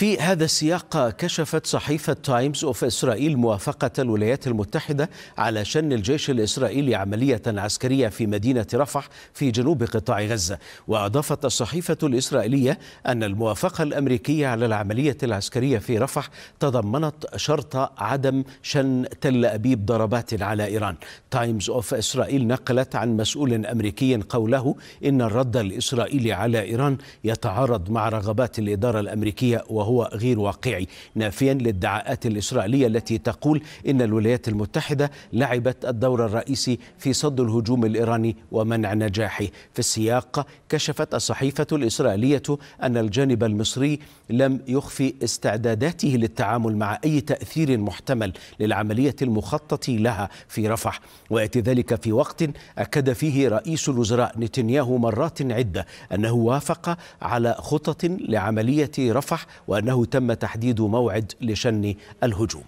S1: في هذا السياق كشفت صحيفة تايمز أوف إسرائيل موافقة الولايات المتحدة على شن الجيش الإسرائيلي عملية عسكرية في مدينة رفح في جنوب قطاع غزة وأضافت الصحيفة الإسرائيلية أن الموافقة الأمريكية على العملية العسكرية في رفح تضمنت شرط عدم شن تل أبيب ضربات على إيران تايمز أوف إسرائيل نقلت عن مسؤول أمريكي قوله إن الرد الإسرائيلي على إيران يتعارض مع رغبات الإدارة الأمريكية وهو وهو غير واقعي نافيا للادعاءات الإسرائيلية التي تقول إن الولايات المتحدة لعبت الدور الرئيسي في صد الهجوم الإيراني ومنع نجاحه في السياق كشفت الصحيفة الإسرائيلية أن الجانب المصري لم يخفي استعداداته للتعامل مع أي تأثير محتمل للعملية المخطط لها في رفح ويأتي ذلك في وقت أكد فيه رئيس الوزراء نتنياهو مرات عدة أنه وافق على خطط لعملية رفح وأنه تم تحديد موعد لشن الهجوم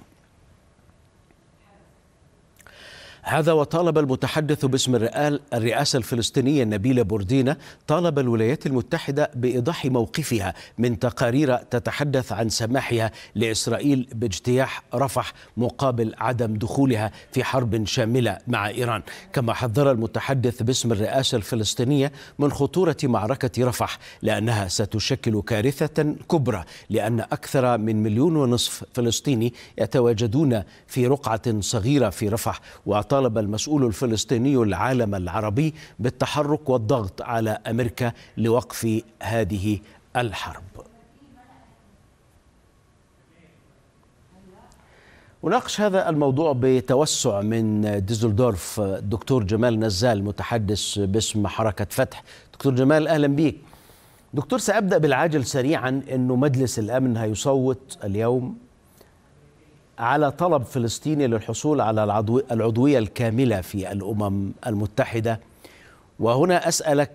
S1: هذا وطالب المتحدث باسم الرئاسة الفلسطينية نبيلة بوردينا طالب الولايات المتحدة بإيضاح موقفها من تقارير تتحدث عن سماحها لإسرائيل باجتياح رفح مقابل عدم دخولها في حرب شاملة مع إيران كما حذر المتحدث باسم الرئاسة الفلسطينية من خطورة معركة رفح لأنها ستشكل كارثة كبرى لأن أكثر من مليون ونصف فلسطيني يتواجدون في رقعة صغيرة في رفح وأعطى طالب المسؤول الفلسطيني العالم العربي بالتحرك والضغط على امريكا لوقف هذه الحرب وناقش هذا الموضوع بتوسع من ديزلدورف الدكتور جمال نزال متحدث باسم حركة فتح دكتور جمال أهلا بك. دكتور سأبدأ بالعاجل سريعا أنه مجلس الأمن هيصوت اليوم على طلب فلسطيني للحصول على العضو العضويه الكامله في الامم المتحده وهنا اسالك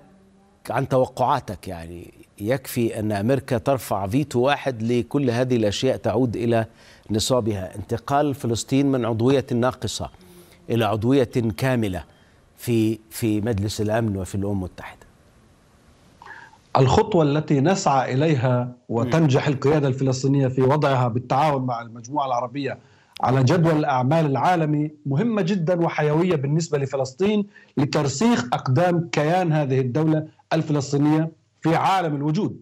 S1: عن توقعاتك يعني يكفي ان امريكا ترفع فيتو واحد لكل هذه الاشياء تعود الى نصابها انتقال فلسطين من عضويه ناقصه الى عضويه كامله في في مجلس الامن وفي الامم المتحده
S7: الخطوة التي نسعى إليها وتنجح القيادة الفلسطينية في وضعها بالتعاون مع المجموعة العربية على جدول الأعمال العالمي مهمة جدا وحيوية بالنسبة لفلسطين لترسيخ أقدام كيان هذه الدولة الفلسطينية في عالم الوجود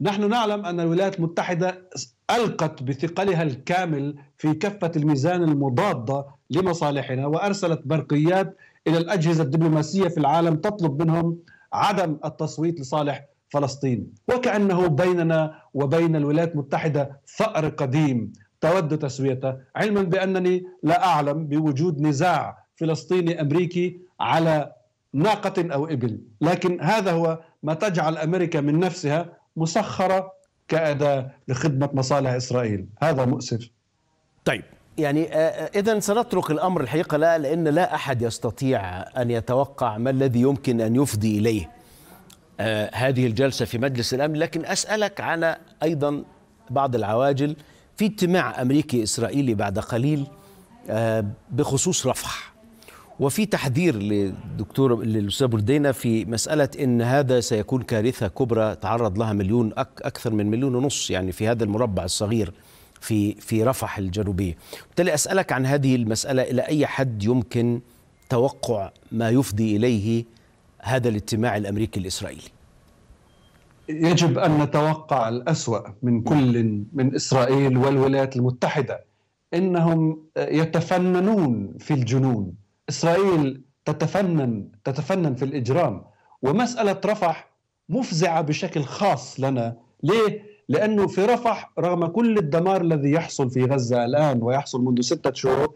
S7: نحن نعلم أن الولايات المتحدة ألقت بثقلها الكامل في كفة الميزان المضادة لمصالحنا وأرسلت برقيات إلى الأجهزة الدبلوماسية في العالم تطلب منهم عدم التصويت لصالح فلسطين وكأنه بيننا وبين الولايات المتحدة ثأر قديم تود تسويته علما بأنني لا أعلم بوجود نزاع فلسطيني أمريكي على ناقة أو إبل لكن هذا هو ما تجعل أمريكا من نفسها مسخرة كأداة لخدمة مصالح إسرائيل هذا مؤسف طيب
S1: يعني آه، آه، اذا سنترك الامر الحقيقه لا لان لا احد يستطيع ان يتوقع ما الذي يمكن ان يفضي اليه آه، هذه الجلسة في مجلس الأمن لكن أسألك على أيضا بعض العواجل في اجتماع أمريكي إسرائيلي بعد قليل آه، بخصوص رفح وفي تحذير للدكتور للأستاذ بردينا في مسألة أن هذا سيكون كارثة كبرى تعرض لها مليون أك أكثر من مليون ونص يعني في هذا المربع الصغير في في رفح الجنوبية بالتالي أسألك عن هذه المسألة إلى أي حد يمكن توقع ما يفضي إليه هذا الاجتماع الامريكي الاسرائيلي؟
S7: يجب ان نتوقع الاسوا من كل من اسرائيل والولايات المتحده انهم يتفننون في الجنون اسرائيل تتفنن تتفنن في الاجرام ومساله رفح مفزعه بشكل خاص لنا ليه لانه في رفح رغم كل الدمار الذي يحصل في غزه الان ويحصل منذ سته شهور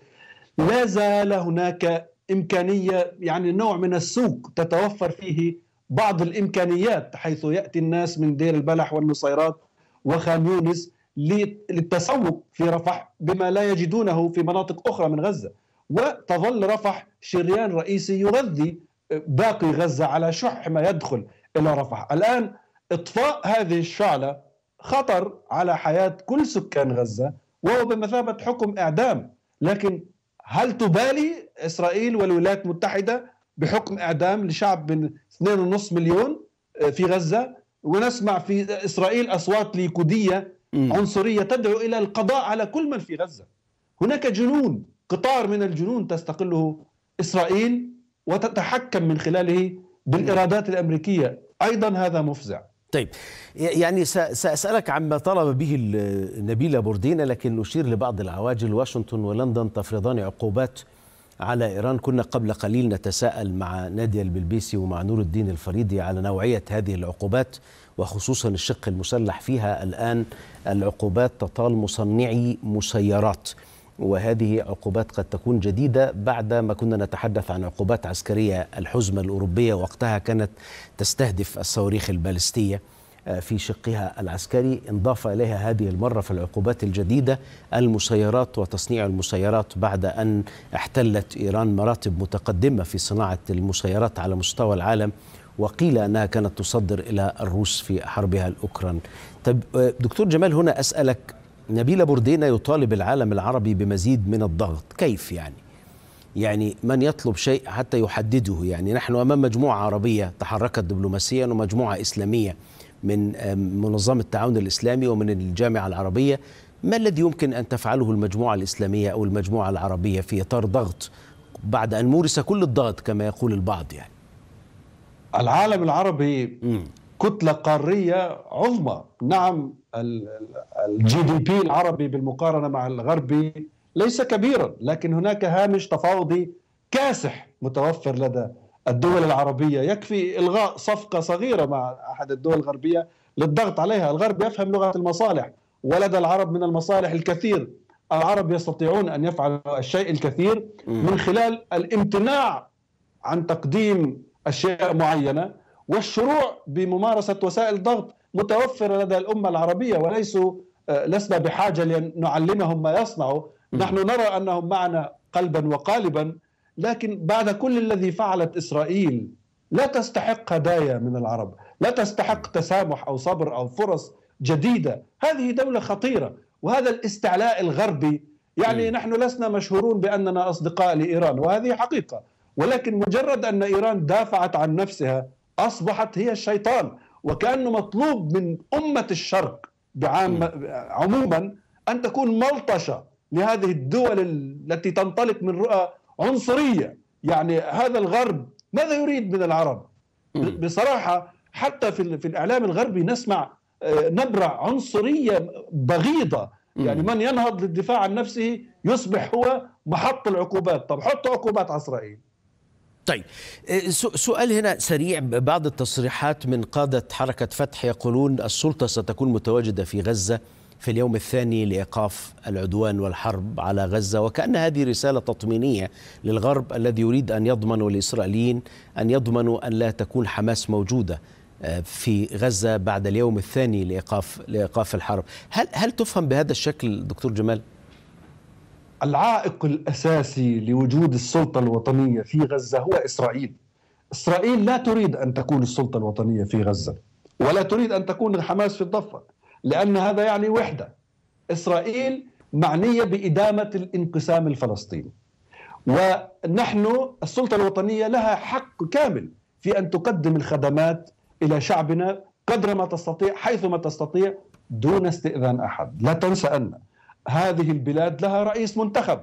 S7: لا زال هناك امكانيه يعني نوع من السوق تتوفر فيه بعض الامكانيات حيث ياتي الناس من دير البلح والنصيرات وخان يونس للتسوق في رفح بما لا يجدونه في مناطق اخرى من غزه وتظل رفح شريان رئيسي يغذي آه، باقي غزه على شح ما يدخل الى رفح الان اطفاء هذه الشعله خطر على حياه كل سكان غزه وهو بمثابه حكم اعدام لكن هل تبالي اسرائيل والولايات المتحده بحكم اعدام لشعب من 2.5 مليون آه، في غزه ونسمع في اسرائيل اصوات ليكوديه عنصريه تدعو الى القضاء على كل من في غزه هناك جنون قطار من الجنون تستقله اسرائيل وتتحكم من خلاله بالارادات الامريكيه ايضا هذا مفزع طيب يعني سأسألك
S1: عما طلب به نبيل بوردينا لكن نشير لبعض العواجل واشنطن ولندن تفرضان عقوبات على إيران كنا قبل قليل نتساءل مع نادية البلبيسي ومع نور الدين الفريدي على نوعية هذه العقوبات وخصوصا الشق المسلح فيها الآن العقوبات تطال مصنعي مسيرات وهذه عقوبات قد تكون جديدة بعد ما كنا نتحدث عن عقوبات عسكرية الحزمة الأوروبية وقتها كانت تستهدف الصواريخ البالستية آه، في شقها العسكري انضاف اليها هذه المره في العقوبات الجديده المسيرات وتصنيع المسيرات بعد ان احتلت ايران مراتب متقدمه في صناعه المسيرات على مستوى العالم وقيل انها كانت تصدر الى الروس في حربها الاوكران. طب آه، دكتور جمال هنا اسالك نبيلة بوردينا يطالب العالم العربي بمزيد من الضغط كيف يعني يعني من يطلب شيء حتى يحدده يعني نحن أمام مجموعة عربية تحركت دبلوماسيا ومجموعة إسلامية من منظمة التعاون الإسلامي ومن الجامعة العربية ما الذي يمكن أن تفعله المجموعة الإسلامية أو المجموعة العربية في إطار ضغط بعد أن مورس كل الضغط كما يقول البعض يعني
S7: العالم العربي م. كتلة قارية عظمى نعم الجي دي بي العربي بالمقارنه مع الغربي ليس كبيرا لكن هناك هامش تفاوضي كاسح متوفر لدى الدول العربيه يكفي الغاء صفقه صغيره مع احد الدول الغربيه للضغط عليها الغرب يفهم لغه المصالح ولدى العرب من المصالح الكثير العرب يستطيعون ان يفعلوا الشيء الكثير من خلال الامتناع عن تقديم اشياء معينه والشروع بممارسه وسائل ضغط متوفرة لدى الأمة العربية وليسوا آه، لسنا بحاجة لنعلمهم ما يصنعوا نحن نرى أنهم معنا قلبا وقالبا لكن بعد كل الذي فعلت إسرائيل لا تستحق هدايا من العرب لا تستحق تسامح أو صبر أو فرص جديدة هذه دولة خطيرة وهذا الاستعلاء الغربي يعني م. نحن لسنا مشهورون بأننا أصدقاء لإيران وهذه حقيقة ولكن مجرد أن إيران دافعت عن نفسها أصبحت هي الشيطان وكأنه مطلوب من أمة الشرق بعام عموما أن تكون ملطشة لهذه الدول التي تنطلق من رؤى عنصرية يعني هذا الغرب ماذا يريد من العرب بصراحة حتى في, في الإعلام الغربي نسمع آه، نبرة عنصرية بغيضة يعني من ينهض للدفاع عن نفسه يصبح هو محط العقوبات طب حطوا عقوبات على إسرائيل طيب آه، سؤال هنا
S1: سريع بعض التصريحات من قادة حركة فتح يقولون السلطة ستكون متواجدة في غزة في اليوم الثاني لإيقاف العدوان والحرب على غزة وكأن هذه رسالة تطمينية للغرب الذي يريد أن يضمن الإسرائيليين أن يضمنوا أن لا تكون حماس موجودة آه، في غزة بعد اليوم الثاني لإيقاف لإيقاف الحرب هل هل تفهم بهذا الشكل دكتور جمال؟ العائق
S7: الاساسي لوجود السلطه الوطنيه في غزه هو اسرائيل. اسرائيل لا تريد ان تكون السلطه الوطنيه في غزه ولا تريد ان تكون الحماس في الضفه لان هذا يعني وحده. اسرائيل معنيه بادامه الانقسام الفلسطيني. ونحن السلطه الوطنيه لها حق كامل في ان تقدم الخدمات الى شعبنا قدر ما تستطيع حيث ما تستطيع دون استئذان احد، لا تنسى ان هذه البلاد لها رئيس منتخب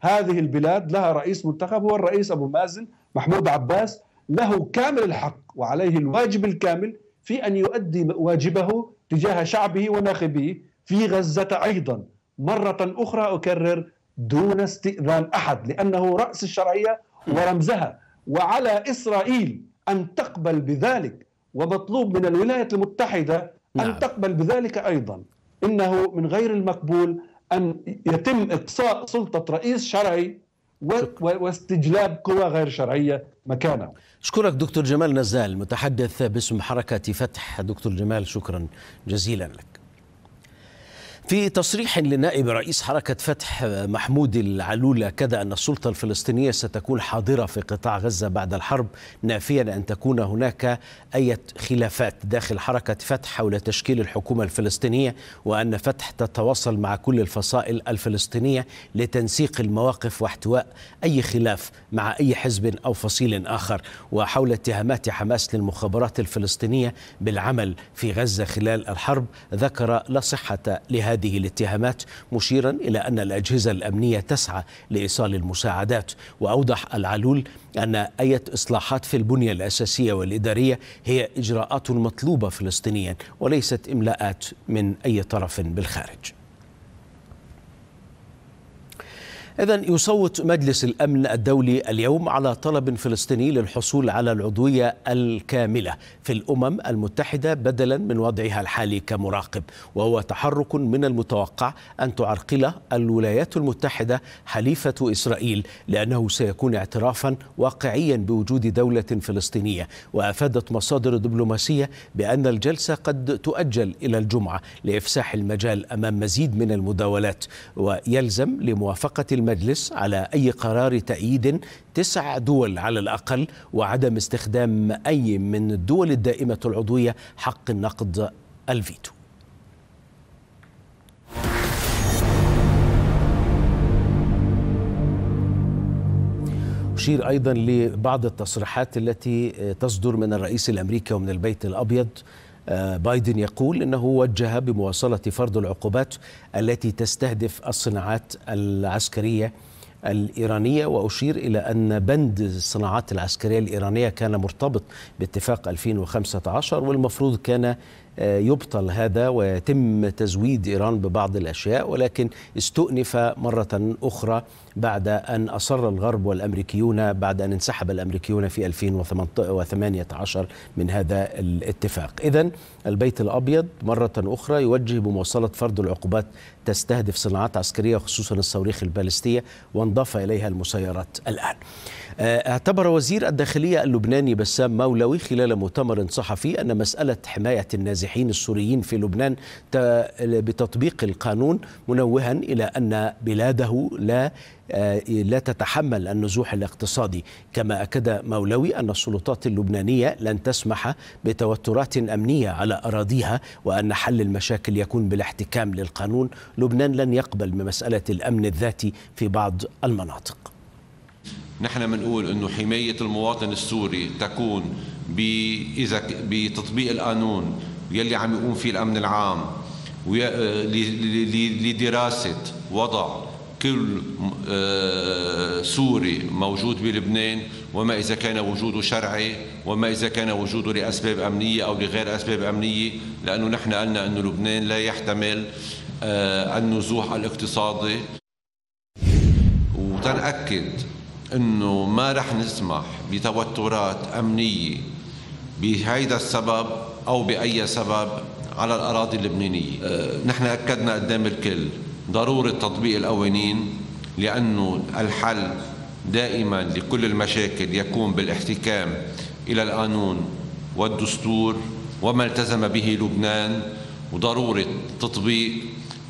S7: هذه البلاد لها رئيس منتخب هو الرئيس أبو مازن محمود عباس له كامل الحق وعليه الواجب الكامل في أن يؤدي واجبه تجاه شعبه وناخبه في غزة أيضا مرة أخرى أكرر دون استئذان أحد لأنه رأس الشرعية ورمزها وعلى إسرائيل أن تقبل بذلك ومطلوب من الولايات المتحدة أن نعم. تقبل بذلك أيضا إنه من غير المقبول أن يتم إقصاء سلطة رئيس شرعي واستجلاب قوى غير شرعية مكانه أشكرك دكتور جمال
S1: نزال متحدث باسم حركة فتح دكتور جمال شكرا جزيلا لك في تصريح لنائب رئيس حركة فتح محمود العلولة كذا أن السلطة الفلسطينية ستكون حاضرة في قطاع غزة بعد الحرب نافيا أن تكون هناك أي خلافات داخل حركة فتح حول تشكيل الحكومة الفلسطينية وأن فتح تتواصل مع كل الفصائل الفلسطينية لتنسيق المواقف واحتواء أي خلاف مع أي حزب أو فصيل آخر وحول اتهامات حماس للمخابرات الفلسطينية بالعمل في غزة خلال الحرب ذكر لا صحة لهذا هذه الاتهامات مشيرا إلى أن الأجهزة الأمنية تسعى لإيصال المساعدات وأوضح العلول أن أي إصلاحات في البنية الأساسية والإدارية هي إجراءات مطلوبة فلسطينيا وليست إملاءات من أي طرف بالخارج إذا يصوت مجلس الأمن الدولي اليوم على طلب فلسطيني للحصول على العضوية الكاملة في الأمم المتحدة بدلا من وضعها الحالي كمراقب وهو تحرك من المتوقع أن تعرقله الولايات المتحدة حليفة إسرائيل لأنه سيكون اعترافا واقعيا بوجود دولة فلسطينية وأفادت مصادر دبلوماسية بأن الجلسة قد تؤجل إلى الجمعة لإفساح المجال أمام مزيد من المداولات ويلزم لموافقة المجلس على أي قرار تأييد تسع دول على الأقل وعدم استخدام أي من الدول الدائمة العضوية حق النقد الفيتو أشير أيضا لبعض التصريحات التي تصدر من الرئيس الأمريكي ومن البيت الأبيض بايدن يقول انه وجه بمواصله فرض العقوبات التي تستهدف الصناعات العسكريه الإيرانية وأشير إلى أن بند الصناعات العسكرية الإيرانية كان مرتبط باتفاق 2015 والمفروض كان يبطل هذا ويتم تزويد إيران ببعض الأشياء ولكن استؤنف مرة أخرى بعد أن أصر الغرب والأمريكيون بعد أن انسحب الأمريكيون في 2018 من هذا الاتفاق إذا البيت الأبيض مرة أخرى يوجه بمواصلة فرض العقوبات تستهدف صناعات عسكرية خصوصا الصواريخ البالستية وانضاف إليها المسيرات الآن آه، اعتبر وزير الداخلية اللبناني بسام مولوي خلال مؤتمر صحفي أن مسألة حماية النازحين النازحين السوريين في لبنان بتطبيق القانون منوها إلى أن بلاده لا آه، لا تتحمل النزوح الاقتصادي كما أكد مولوي أن السلطات اللبنانية لن تسمح بتوترات أمنية على أراضيها وأن حل المشاكل يكون بالاحتكام للقانون لبنان لن يقبل بمسألة الأمن الذاتي في بعض
S8: المناطق نحن بنقول انه حمايه المواطن السوري تكون بتطبيق القانون يلي عم يقوم فيه الأمن العام آه، لدراسة وضع كل آه، سوري موجود بلبنان وما إذا كان وجوده شرعي وما إذا كان وجوده لأسباب أمنية أو لغير أسباب أمنية لأنه نحن قلنا انه لبنان لا يحتمل آه، النزوح الاقتصادي وتنأكد أنه ما رح نسمح بتوترات أمنية بهيدا السبب أو بأي سبب على الأراضي اللبنانية آه، نحن أكدنا قدام الكل ضرورة تطبيق القوانين لأنه الحل دائما لكل المشاكل يكون بالاحتكام إلى القانون والدستور وما التزم به لبنان وضرورة تطبيق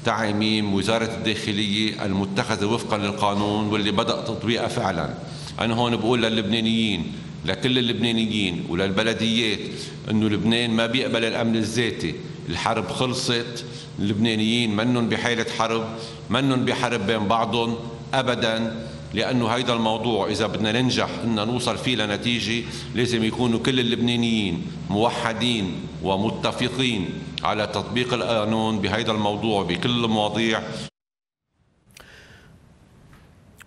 S8: تعاميم وزارة الداخلية المتخذة وفقا للقانون واللي بدأ تطبيقها فعلا أنا هون بقول للبنانيين لكل اللبنانيين وللبلديات انه لبنان ما بيقبل الامن الذاتي الحرب خلصت اللبنانيين منن بحالة حرب منن بحرب بين بعضهم أبدا لأنه هيدا الموضوع إذا بدنا ننجح إن نوصل فيه لنتيجة لازم يكونوا كل اللبنانيين موحدين ومتفقين على تطبيق القانون بهيدا الموضوع بكل المواضيع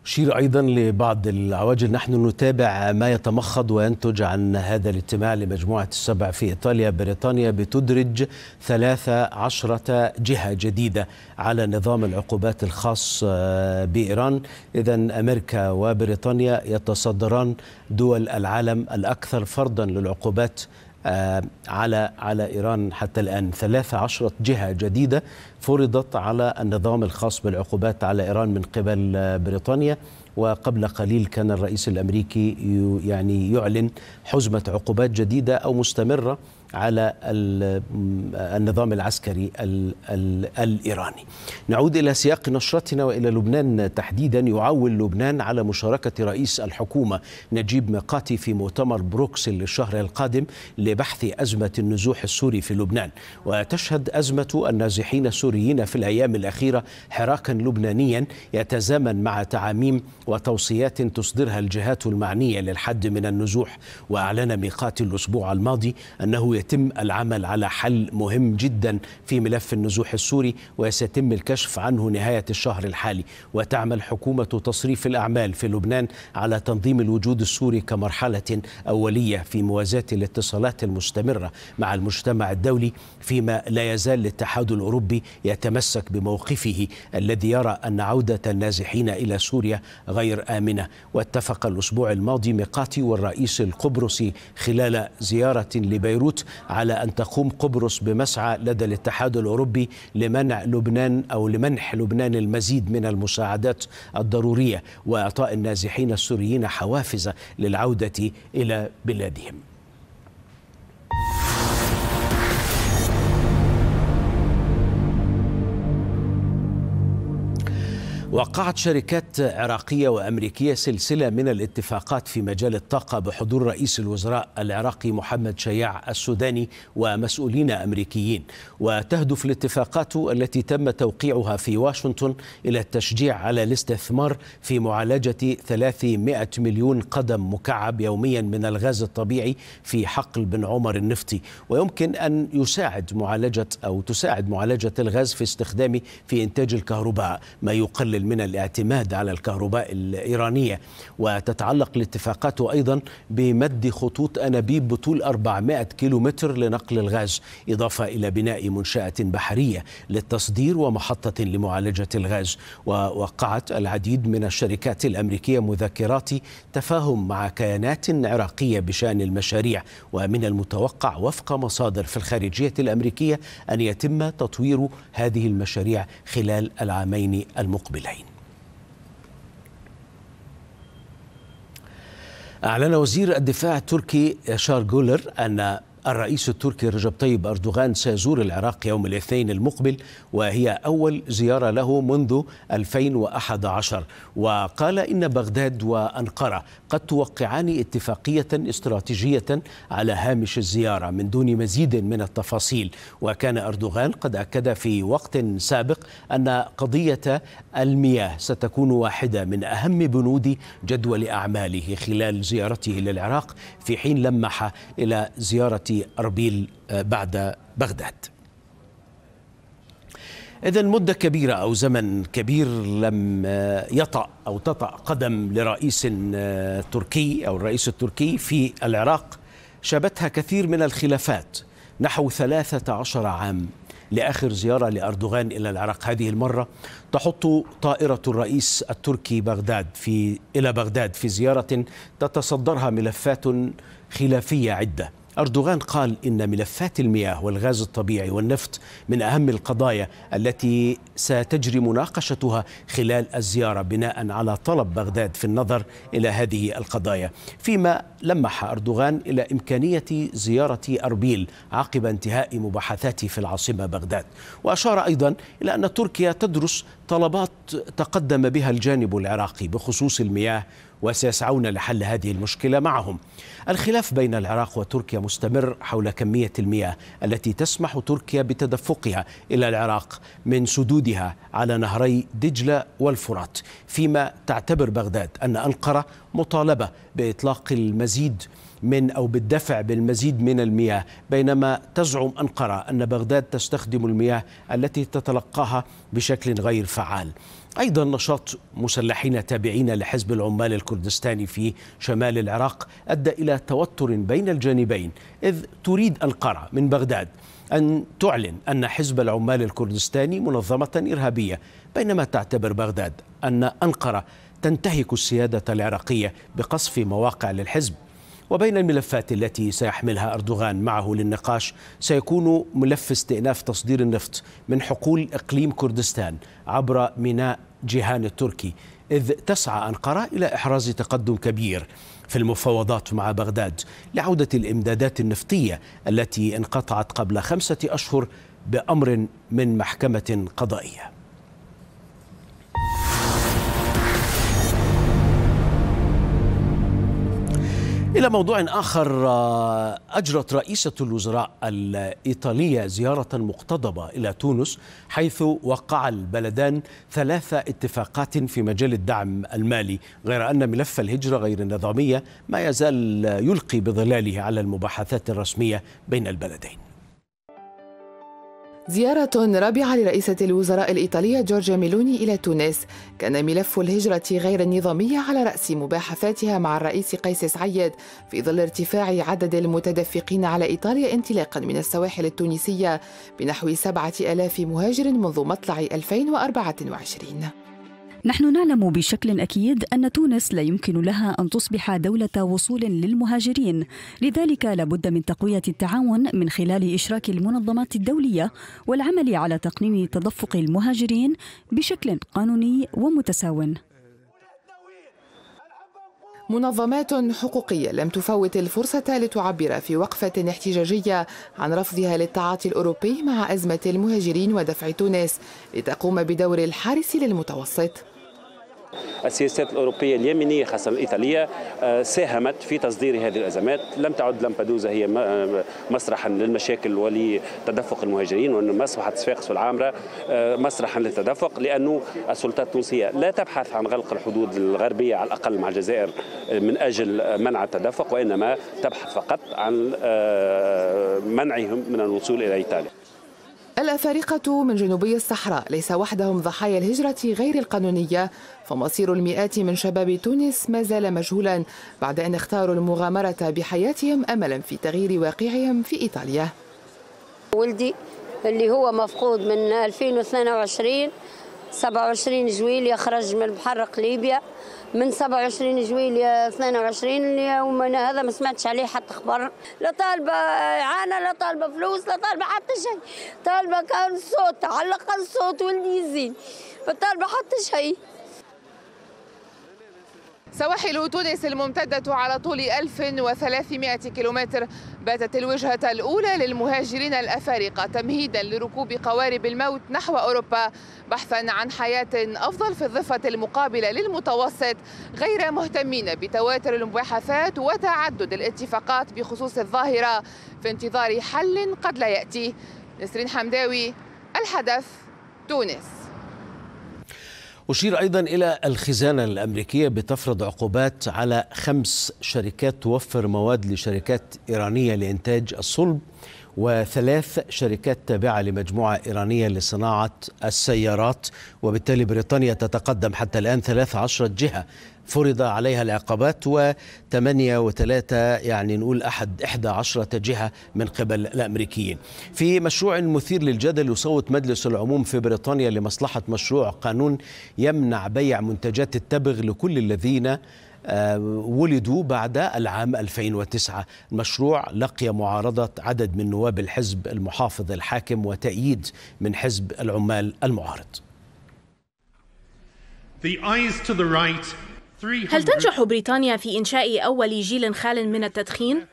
S1: أشير أيضا لبعض العواجل نحن نتابع ما يتمخض وينتج عن هذا الاجتماع لمجموعة السبع في إيطاليا بريطانيا بتدرج ثلاثة عشرة جهة جديدة على نظام العقوبات الخاص آه، بإيران إذا أمريكا وبريطانيا يتصدران دول العالم الأكثر فرضا للعقوبات آه، على على ايران حتى الان 13 جهه جديده فرضت على النظام الخاص بالعقوبات على ايران من قبل آه، بريطانيا وقبل قليل كان الرئيس الامريكي يعني يعلن حزمه عقوبات جديده او مستمره على النظام العسكري ال الإيراني نعود إلى سياق نشرتنا وإلى لبنان تحديدا يعول لبنان على مشاركة رئيس الحكومة نجيب ميقاتي في مؤتمر بروكسل للشهر القادم لبحث أزمة النزوح السوري في لبنان وتشهد أزمة النازحين السوريين في الأيام الأخيرة حراكا لبنانيا يتزامن مع تعاميم وتوصيات تصدرها الجهات المعنية للحد من النزوح وأعلن ميقاتي الأسبوع الماضي أنه ويتم العمل على حل مهم جدا في ملف النزوح السوري وسيتم الكشف عنه نهاية الشهر الحالي وتعمل حكومة تصريف الأعمال في لبنان على تنظيم الوجود السوري كمرحلة أولية في موازاة الاتصالات المستمرة مع المجتمع الدولي فيما لا يزال الاتحاد الأوروبي يتمسك بموقفه الذي يرى أن عودة النازحين إلى سوريا غير آمنة واتفق الأسبوع الماضي ميقاتي والرئيس القبرصي خلال زيارة لبيروت على أن تقوم قبرص بمسعى لدى الاتحاد الأوروبي لمنع لبنان أو لمنح لبنان المزيد من المساعدات الضرورية وإعطاء النازحين السوريين حوافز للعودة إلى بلادهم وقعت شركات عراقية وأمريكية سلسلة من الاتفاقات في مجال الطاقة بحضور رئيس الوزراء العراقي محمد شياع السوداني ومسؤولين أمريكيين وتهدف الاتفاقات التي تم توقيعها في واشنطن إلى التشجيع على الاستثمار في معالجة 300 مليون قدم مكعب يوميا من الغاز الطبيعي في حقل بن عمر النفطي ويمكن أن يساعد معالجة أو تساعد معالجة الغاز في استخدامه في إنتاج الكهرباء ما يقلل يقلل من الاعتماد على الكهرباء الإيرانية وتتعلق الاتفاقات أيضا بمد خطوط أنابيب بطول 400 كيلومتر لنقل الغاز إضافة إلى بناء منشأة بحرية للتصدير ومحطة لمعالجة الغاز ووقعت العديد من الشركات الأمريكية مذكرات تفاهم مع كيانات عراقية بشأن المشاريع ومن المتوقع وفق مصادر في الخارجية الأمريكية أن يتم تطوير هذه المشاريع خلال العامين المقبلين أعلن وزير الدفاع التركي شار جولر أن الرئيس التركي رجب طيب أردوغان سيزور العراق يوم الاثنين المقبل وهي أول زيارة له منذ 2011 وقال إن بغداد وأنقرة قد توقعان اتفاقية استراتيجية على هامش الزيارة من دون مزيد من التفاصيل وكان أردوغان قد أكد في وقت سابق أن قضية المياه ستكون واحدة من أهم بنود جدول أعماله خلال زيارته للعراق في حين لمح إلى زيارة تأتي أربيل آه، بعد بغداد إذا مدة كبيرة أو زمن كبير لم آه، يطأ أو تطأ قدم لرئيس آه، تركي أو الرئيس التركي في العراق شابتها كثير من الخلافات نحو 13 عام لآخر زيارة لأردوغان إلى العراق هذه المرة تحط طائرة الرئيس التركي بغداد في إلى بغداد في زيارة تتصدرها ملفات خلافية عدة أردوغان قال إن ملفات المياه والغاز الطبيعي والنفط من أهم القضايا التي ستجري مناقشتها خلال الزيارة بناء على طلب بغداد في النظر إلى هذه القضايا فيما لمح أردوغان إلى إمكانية زيارة أربيل عقب انتهاء مباحثاته في العاصمة بغداد وأشار أيضا إلى أن تركيا تدرس طلبات تقدم بها الجانب العراقي بخصوص المياه وسيسعون لحل هذه المشكله معهم. الخلاف بين العراق وتركيا مستمر حول كميه المياه التي تسمح تركيا بتدفقها الى العراق من سدود وجودها على نهري دجله والفرات فيما تعتبر بغداد ان انقره مطالبه باطلاق المزيد من او بالدفع بالمزيد من المياه بينما تزعم انقره ان بغداد تستخدم المياه التي تتلقاها بشكل غير فعال ايضا نشاط مسلحين تابعين لحزب العمال الكردستاني في شمال العراق ادى الى توتر بين الجانبين اذ تريد انقره من بغداد أن تعلن أن حزب العمال الكردستاني منظمة إرهابية بينما تعتبر بغداد أن أنقرة تنتهك السيادة العراقية بقصف مواقع للحزب وبين الملفات التي سيحملها أردوغان معه للنقاش سيكون ملف استئناف تصدير النفط من حقول إقليم كردستان عبر ميناء جيهان التركي إذ تسعى أنقرة إلى إحراز تقدم كبير في المفاوضات مع بغداد لعودة الإمدادات النفطية التي انقطعت قبل خمسة أشهر بأمر من محكمة قضائية إلى موضوع آخر آه، أجرت رئيسة الوزراء الإيطالية زيارة مقتضبة إلى تونس حيث وقع البلدان ثلاث اتفاقات في مجال الدعم المالي غير أن ملف الهجرة غير النظامية ما يزال يلقي بظلاله على المباحثات الرسمية بين البلدين
S9: زيارة رابعة لرئيسة الوزراء الإيطالية جورجيا ميلوني إلى تونس كان ملف الهجرة غير النظامية على رأس مباحثاتها مع الرئيس قيس سعيد في ظل ارتفاع عدد المتدفقين على إيطاليا انطلاقا من السواحل التونسية بنحو سبعة آلاف مهاجر منذ مطلع 2024 نحن نعلم بشكل أكيد أن
S6: تونس لا يمكن لها أن تصبح دولة وصول للمهاجرين لذلك لابد من تقوية التعاون من خلال إشراك المنظمات الدولية والعمل على تقنين تدفق المهاجرين بشكل قانوني ومتساو
S9: منظمات حقوقية لم تفوت الفرصة لتعبر في وقفة احتجاجية عن رفضها للتعاطي الأوروبي مع أزمة المهاجرين ودفع تونس لتقوم بدور الحارس للمتوسط
S2: السياسات الأوروبية اليمينية خاصة الإيطالية آه، ساهمت في تصدير هذه الأزمات لم تعد لامبادوزا هي آه، مسرحا للمشاكل ولتدفق المهاجرين وإنما أصبحت صفاقس والعامرة آه، مسرحا للتدفق لأنه السلطات التونسية لا تبحث عن غلق الحدود الغربية على الأقل مع الجزائر من أجل منع التدفق وإنما تبحث فقط عن
S5: منعهم من الوصول إلى إيطاليا
S9: الأفارقة من جنوبي الصحراء ليس وحدهم ضحايا الهجرة غير القانونية فمصير المئات من شباب تونس ما زال مجهولا بعد أن اختاروا المغامرة بحياتهم أملا في تغيير واقعهم في إيطاليا
S3: ولدي اللي هو مفقود من 2022 27 جويلية خرج من البحر قليبيا من 27 جويلية 22 اليوم أنا هذا ما سمعتش عليه حتى خبر لا طالبه اعانه لا طالبه فلوس لا طالبه حتى شيء طالبه كان صوت الأقل
S9: صوت ولدي يزيد طالبة حتى شيء سواحل تونس الممتدة على طول 1300 كيلومتر باتت الوجهة الأولى للمهاجرين الأفارقة تمهيدا لركوب قوارب الموت نحو أوروبا بحثا عن حياة أفضل في الضفة المقابلة للمتوسط غير مهتمين بتواتر المباحثات وتعدد الاتفاقات بخصوص الظاهرة في انتظار حل قد لا يأتي نسرين حمداوي الحدث تونس
S1: أشير أيضا إلى الخزانة الأمريكية بتفرض عقوبات على خمس شركات توفر مواد لشركات إيرانية لإنتاج الصلب وثلاث شركات تابعة لمجموعة إيرانية لصناعة السيارات وبالتالي بريطانيا تتقدم حتى الآن 13 جهة فرض عليها العقابات وثمانية وثلاثة يعني نقول أحد إحدى عشرة جهة من قبل الأمريكيين في مشروع مثير للجدل يصوت مجلس العموم في بريطانيا لمصلحة مشروع قانون يمنع بيع منتجات التبغ لكل الذين آه، ولدوا بعد العام 2009 المشروع لقي معارضة عدد من نواب الحزب المحافظ الحاكم وتأييد من حزب العمال
S5: المعارض The eyes to the right هل
S6: تنجح بريطانيا في إنشاء أول جيل خال من التدخين؟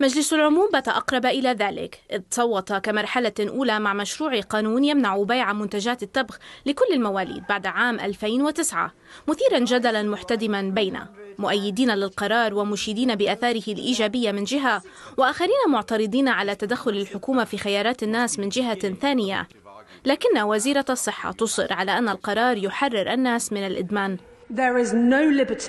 S6: مجلس العموم بات أقرب إلى ذلك إذ صوت كمرحلة أولى مع مشروع قانون يمنع بيع منتجات التبغ لكل المواليد بعد عام 2009 مثيرا جدلا محتدما بين مؤيدين للقرار ومشيدين بأثاره الإيجابية من جهة وآخرين معترضين على تدخل الحكومة في خيارات الناس من جهة ثانية لكن وزيرة الصحة تصر على أن القرار يحرر الناس من الإدمان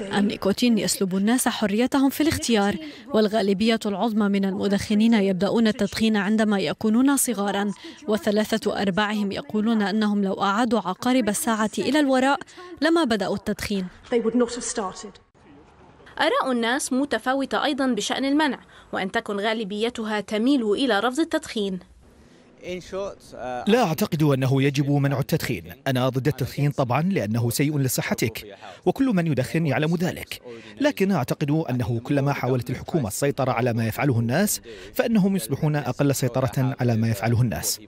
S6: النيكوتين يسلب الناس حريتهم في الاختيار والغالبية العظمى من المدخنين يبدأون التدخين عندما يكونون صغارا وثلاثة أرباعهم يقولون أنهم لو أعادوا عقارب الساعة إلى الوراء لما بدأوا التدخين آراء الناس متفاوتة أيضا بشأن المنع وإن تكن غالبيتها تميل إلى رفض التدخين
S5: Uh,
S6: لا
S1: أعتقد أنه يجب منع التدخين أنا ضد التدخين طبعا لأنه سيء لصحتك وكل من يدخن يعلم ذلك لكن أعتقد أنه كلما حاولت الحكومة السيطرة على ما يفعله الناس فإنهم
S7: يصبحون أقل سيطرة على ما يفعله الناس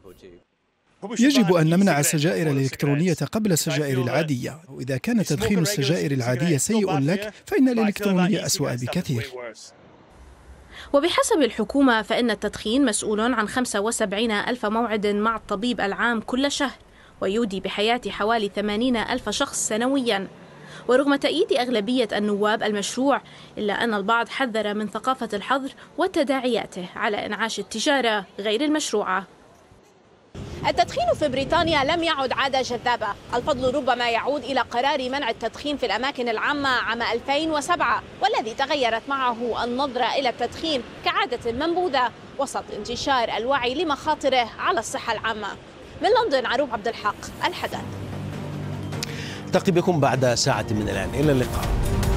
S7: يجب أن نمنع السجائر الإلكترونية قبل السجائر العادية وإذا كان تدخين السجائر العادية سيء لك
S5: فإن الإلكترونية أسوأ
S7: بكثير
S6: وبحسب الحكومة فإن التدخين مسؤول عن 75 ألف موعد مع الطبيب العام كل شهر ويودي بحياة حوالي 80 ألف شخص سنوياً ورغم تأييد أغلبية النواب المشروع إلا أن البعض حذر من ثقافة الحظر وتداعياته على إنعاش التجارة غير المشروعة التدخين في بريطانيا لم يعد عادة جذابة الفضل ربما يعود إلى قرار منع التدخين في الأماكن العامة عام 2007 والذي تغيرت معه النظرة إلى التدخين كعادة منبوذة وسط انتشار الوعي لمخاطره على الصحة العامة من لندن عروب عبد الحق الحدث
S1: نلتقي بكم بعد ساعة من الآن إلى اللقاء